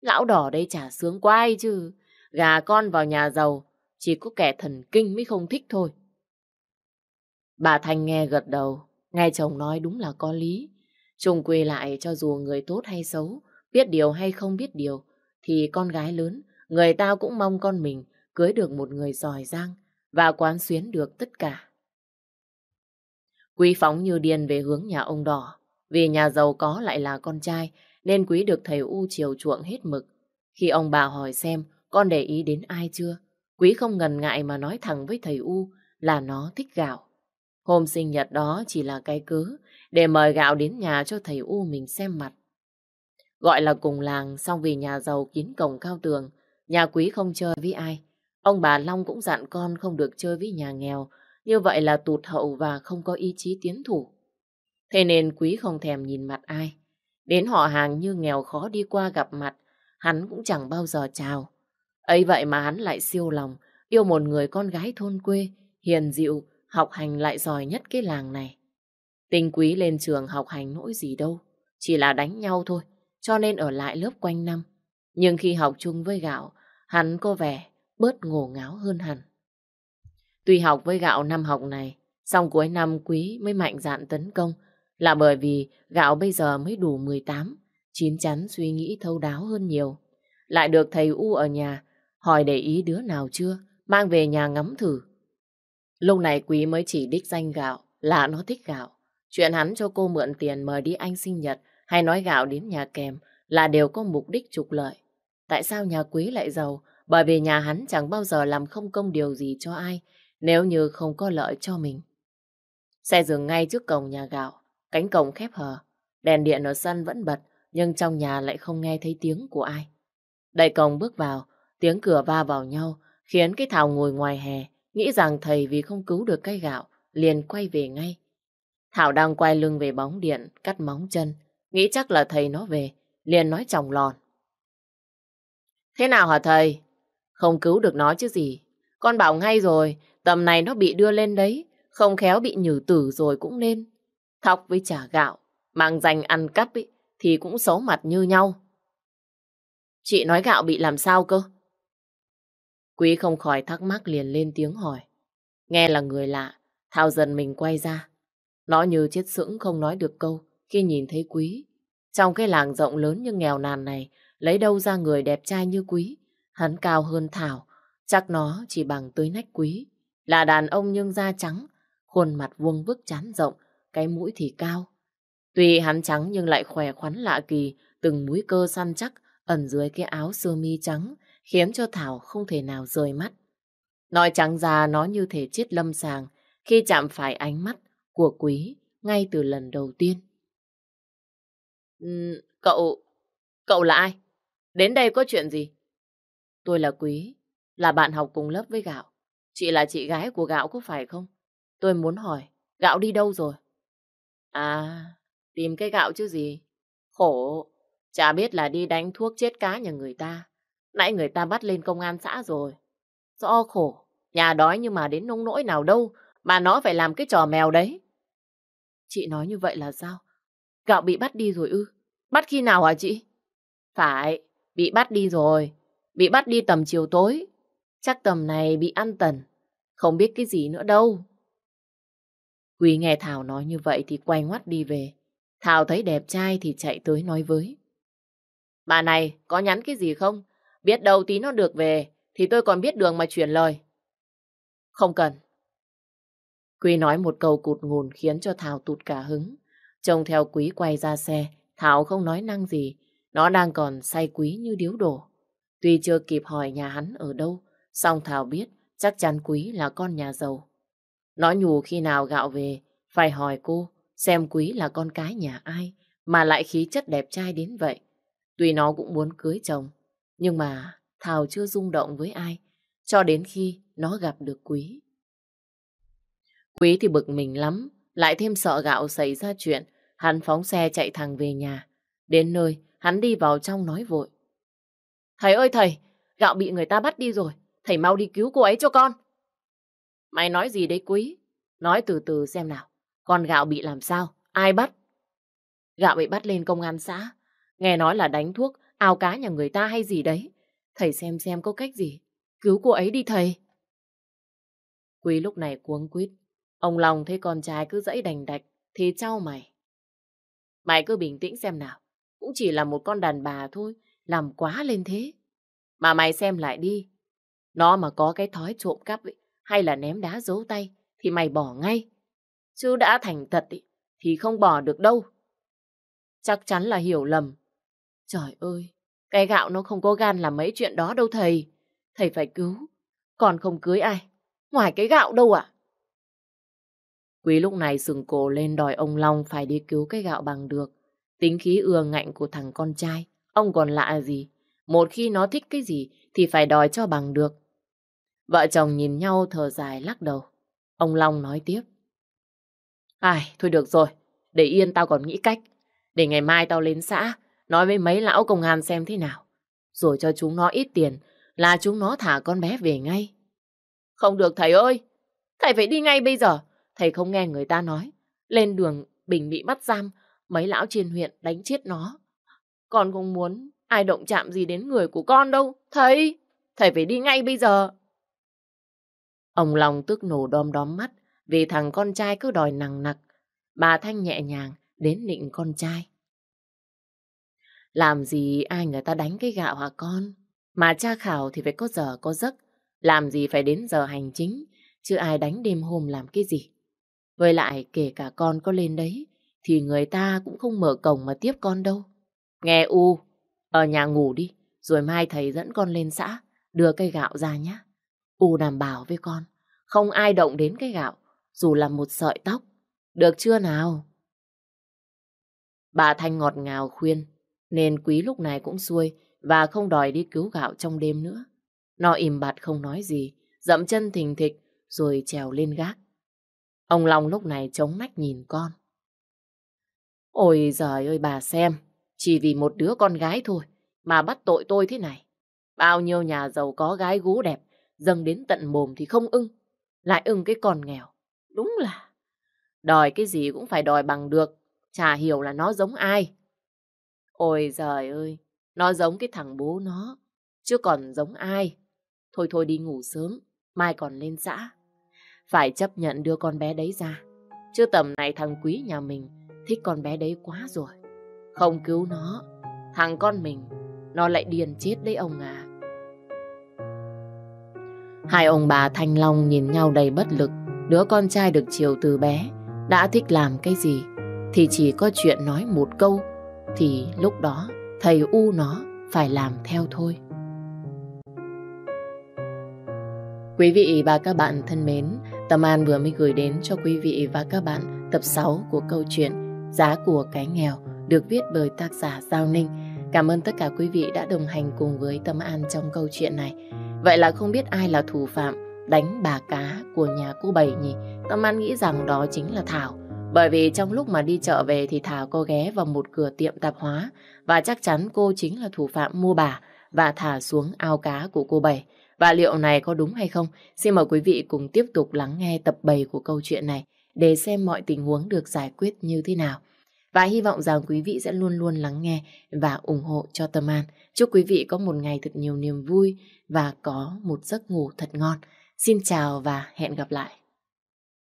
Lão đỏ đây chả sướng quá ai chứ. Gà con vào nhà giàu, chỉ có kẻ thần kinh mới không thích thôi. Bà Thanh nghe gật đầu, nghe chồng nói đúng là có lý. Trung quy lại cho dù người tốt hay xấu, biết điều hay không biết điều, thì con gái lớn, người ta cũng mong con mình cưới được một người giỏi giang và quán xuyến được tất cả. Quý phóng như điên về hướng nhà ông đỏ, vì nhà giàu có lại là con trai nên quý được thầy U chiều chuộng hết mực. Khi ông bà hỏi xem con để ý đến ai chưa, quý không ngần ngại mà nói thẳng với thầy U là nó thích gạo. Hôm sinh nhật đó chỉ là cái cớ để mời gạo đến nhà cho thầy U mình xem mặt. Gọi là cùng làng xong vì nhà giàu kín cổng cao tường, nhà quý không chơi với ai. Ông bà Long cũng dặn con không được chơi với nhà nghèo, như vậy là tụt hậu và không có ý chí tiến thủ. Thế nên quý không thèm nhìn mặt ai, Đến họ hàng như nghèo khó đi qua gặp mặt, hắn cũng chẳng bao giờ chào. ấy vậy mà hắn lại siêu lòng, yêu một người con gái thôn quê, hiền dịu, học hành lại giỏi nhất cái làng này. Tình quý lên trường học hành nỗi gì đâu, chỉ là đánh nhau thôi, cho nên ở lại lớp quanh năm. Nhưng khi học chung với gạo, hắn có vẻ bớt ngổ ngáo hơn hẳn. Tuy học với gạo năm học này, xong cuối năm quý mới mạnh dạn tấn công, là bởi vì gạo bây giờ mới đủ 18, chín chắn suy nghĩ thấu đáo hơn nhiều. Lại được thầy U ở nhà, hỏi để ý đứa nào chưa, mang về nhà ngắm thử. Lúc này Quý mới chỉ đích danh gạo, là nó thích gạo. Chuyện hắn cho cô mượn tiền mời đi anh sinh nhật hay nói gạo đến nhà kèm là đều có mục đích trục lợi. Tại sao nhà Quý lại giàu? Bởi vì nhà hắn chẳng bao giờ làm không công điều gì cho ai nếu như không có lợi cho mình. Xe dừng ngay trước cổng nhà gạo. Cánh cổng khép hờ, đèn điện ở sân vẫn bật, nhưng trong nhà lại không nghe thấy tiếng của ai. Đại cổng bước vào, tiếng cửa va vào nhau, khiến cái Thảo ngồi ngoài hè, nghĩ rằng thầy vì không cứu được cây gạo, liền quay về ngay. Thảo đang quay lưng về bóng điện, cắt móng chân, nghĩ chắc là thầy nó về, liền nói chồng lòn. Thế nào hả thầy? Không cứu được nó chứ gì. Con bảo ngay rồi, tầm này nó bị đưa lên đấy, không khéo bị nhử tử rồi cũng nên. Thóc với chả gạo, mang danh ăn cắp ý, thì cũng xấu mặt như nhau. Chị nói gạo bị làm sao cơ? Quý không khỏi thắc mắc liền lên tiếng hỏi. Nghe là người lạ, Thao dần mình quay ra. Nó như chết sững không nói được câu khi nhìn thấy Quý. Trong cái làng rộng lớn nhưng nghèo nàn này, lấy đâu ra người đẹp trai như Quý. Hắn cao hơn Thảo, chắc nó chỉ bằng tới nách Quý. Là đàn ông nhưng da trắng, khuôn mặt vuông vức chán rộng, cái mũi thì cao. Tuy hắn trắng nhưng lại khỏe khoắn lạ kỳ, từng múi cơ săn chắc ẩn dưới cái áo sơ mi trắng, khiến cho Thảo không thể nào rời mắt. Nói trắng ra nó như thể chết lâm sàng khi chạm phải ánh mắt của quý ngay từ lần đầu tiên. cậu, cậu là ai? Đến đây có chuyện gì? Tôi là Quý, là bạn học cùng lớp với Gạo. Chị là chị gái của Gạo có phải không? Tôi muốn hỏi, Gạo đi đâu rồi? À, tìm cái gạo chứ gì. Khổ, chả biết là đi đánh thuốc chết cá nhà người ta. Nãy người ta bắt lên công an xã rồi. Do khổ, nhà đói nhưng mà đến nông nỗi nào đâu mà nó phải làm cái trò mèo đấy. Chị nói như vậy là sao? Gạo bị bắt đi rồi ư? Bắt khi nào hả chị? Phải, bị bắt đi rồi. Bị bắt đi tầm chiều tối. Chắc tầm này bị ăn tần. Không biết cái gì nữa đâu. Quý nghe Thảo nói như vậy thì quay ngoắt đi về. Thảo thấy đẹp trai thì chạy tới nói với. Bà này, có nhắn cái gì không? Biết đâu tí nó được về, thì tôi còn biết đường mà chuyển lời. Không cần. Quý nói một câu cụt ngùn khiến cho Thảo tụt cả hứng. Trông theo Quý quay ra xe, Thảo không nói năng gì. Nó đang còn say Quý như điếu đổ. Tuy chưa kịp hỏi nhà hắn ở đâu, song Thảo biết chắc chắn Quý là con nhà giàu. Nó nhù khi nào gạo về, phải hỏi cô xem Quý là con cái nhà ai mà lại khí chất đẹp trai đến vậy. Tuy nó cũng muốn cưới chồng, nhưng mà Thảo chưa rung động với ai cho đến khi nó gặp được Quý. Quý thì bực mình lắm, lại thêm sợ gạo xảy ra chuyện, hắn phóng xe chạy thẳng về nhà. Đến nơi, hắn đi vào trong nói vội. Thầy ơi thầy, gạo bị người ta bắt đi rồi, thầy mau đi cứu cô ấy cho con. Mày nói gì đấy quý? Nói từ từ xem nào. Con gạo bị làm sao? Ai bắt? Gạo bị bắt lên công an xã. Nghe nói là đánh thuốc, ao cá nhà người ta hay gì đấy. Thầy xem xem có cách gì. Cứu cô ấy đi thầy. Quý lúc này cuống quýt. Ông Long thấy con trai cứ dãy đành đạch thì trao mày. Mày cứ bình tĩnh xem nào. Cũng chỉ là một con đàn bà thôi. Làm quá lên thế. Mà mày xem lại đi. Nó mà có cái thói trộm cắp ấy, hay là ném đá giấu tay thì mày bỏ ngay. Chứ đã thành thật ý, thì không bỏ được đâu. Chắc chắn là hiểu lầm. Trời ơi, cái gạo nó không có gan làm mấy chuyện đó đâu thầy. Thầy phải cứu, còn không cưới ai. Ngoài cái gạo đâu ạ. Quý lúc này sừng cổ lên đòi ông Long phải đi cứu cái gạo bằng được. Tính khí ưa ngạnh của thằng con trai, ông còn lạ gì. Một khi nó thích cái gì thì phải đòi cho bằng được. Vợ chồng nhìn nhau thở dài lắc đầu. Ông Long nói tiếp. Ai, thôi được rồi. Để yên tao còn nghĩ cách. Để ngày mai tao lên xã, nói với mấy lão công an xem thế nào. Rồi cho chúng nó ít tiền, là chúng nó thả con bé về ngay. Không được thầy ơi, thầy phải đi ngay bây giờ. Thầy không nghe người ta nói. Lên đường Bình bị bắt giam, mấy lão trên huyện đánh chết nó. Con không muốn ai động chạm gì đến người của con đâu. Thầy, thầy phải đi ngay bây giờ. Ông Long tức nổ đom đóm mắt vì thằng con trai cứ đòi nặng nặc. Bà Thanh nhẹ nhàng đến nịnh con trai. Làm gì ai người ta đánh cái gạo hả con? Mà cha khảo thì phải có giờ có giấc. Làm gì phải đến giờ hành chính, chứ ai đánh đêm hôm làm cái gì. Với lại kể cả con có lên đấy, thì người ta cũng không mở cổng mà tiếp con đâu. Nghe U, ở nhà ngủ đi, rồi mai thầy dẫn con lên xã, đưa cây gạo ra nhé. U đảm bảo với con, không ai động đến cái gạo, dù là một sợi tóc. Được chưa nào? Bà Thanh ngọt ngào khuyên, nên quý lúc này cũng xuôi và không đòi đi cứu gạo trong đêm nữa. Nó im bặt không nói gì, dậm chân thình thịch rồi trèo lên gác. Ông Long lúc này chống nách nhìn con. Ôi giời ơi bà xem, chỉ vì một đứa con gái thôi mà bắt tội tôi thế này. Bao nhiêu nhà giàu có gái gú đẹp dâng đến tận mồm thì không ưng, lại ưng cái con nghèo. Đúng là đòi cái gì cũng phải đòi bằng được, chả hiểu là nó giống ai. Ôi giời ơi, nó giống cái thằng bố nó, chứ còn giống ai. Thôi thôi đi ngủ sớm, mai còn lên xã. Phải chấp nhận đưa con bé đấy ra, chứ tầm này thằng quý nhà mình thích con bé đấy quá rồi. Không cứu nó, thằng con mình nó lại điền chết đấy ông à. Hai ông bà Thanh Long nhìn nhau đầy bất lực. Đứa con trai được chiều từ bé, đã thích làm cái gì, thì chỉ có chuyện nói một câu, thì lúc đó thầy U nó phải làm theo thôi. Quý vị và các bạn thân mến, Tâm An vừa mới gửi đến cho quý vị và các bạn tập 6 của câu chuyện Giá của cái nghèo được viết bởi tác giả Giao Ninh. Cảm ơn tất cả quý vị đã đồng hành cùng với Tâm An trong câu chuyện này. Vậy là không biết ai là thủ phạm đánh bà cá của nhà cô Bảy nhỉ? Tâm An nghĩ rằng đó chính là Thảo. Bởi vì trong lúc mà đi chợ về thì Thảo có ghé vào một cửa tiệm tạp hóa và chắc chắn cô chính là thủ phạm mua bà và thả xuống ao cá của cô Bảy. Và liệu này có đúng hay không? Xin mời quý vị cùng tiếp tục lắng nghe tập 7 của câu chuyện này để xem mọi tình huống được giải quyết như thế nào. Và hy vọng rằng quý vị sẽ luôn luôn lắng nghe và ủng hộ cho Tâm An. Chúc quý vị có một ngày thật nhiều niềm vui và có một giấc ngủ thật ngon. Xin chào và hẹn gặp lại.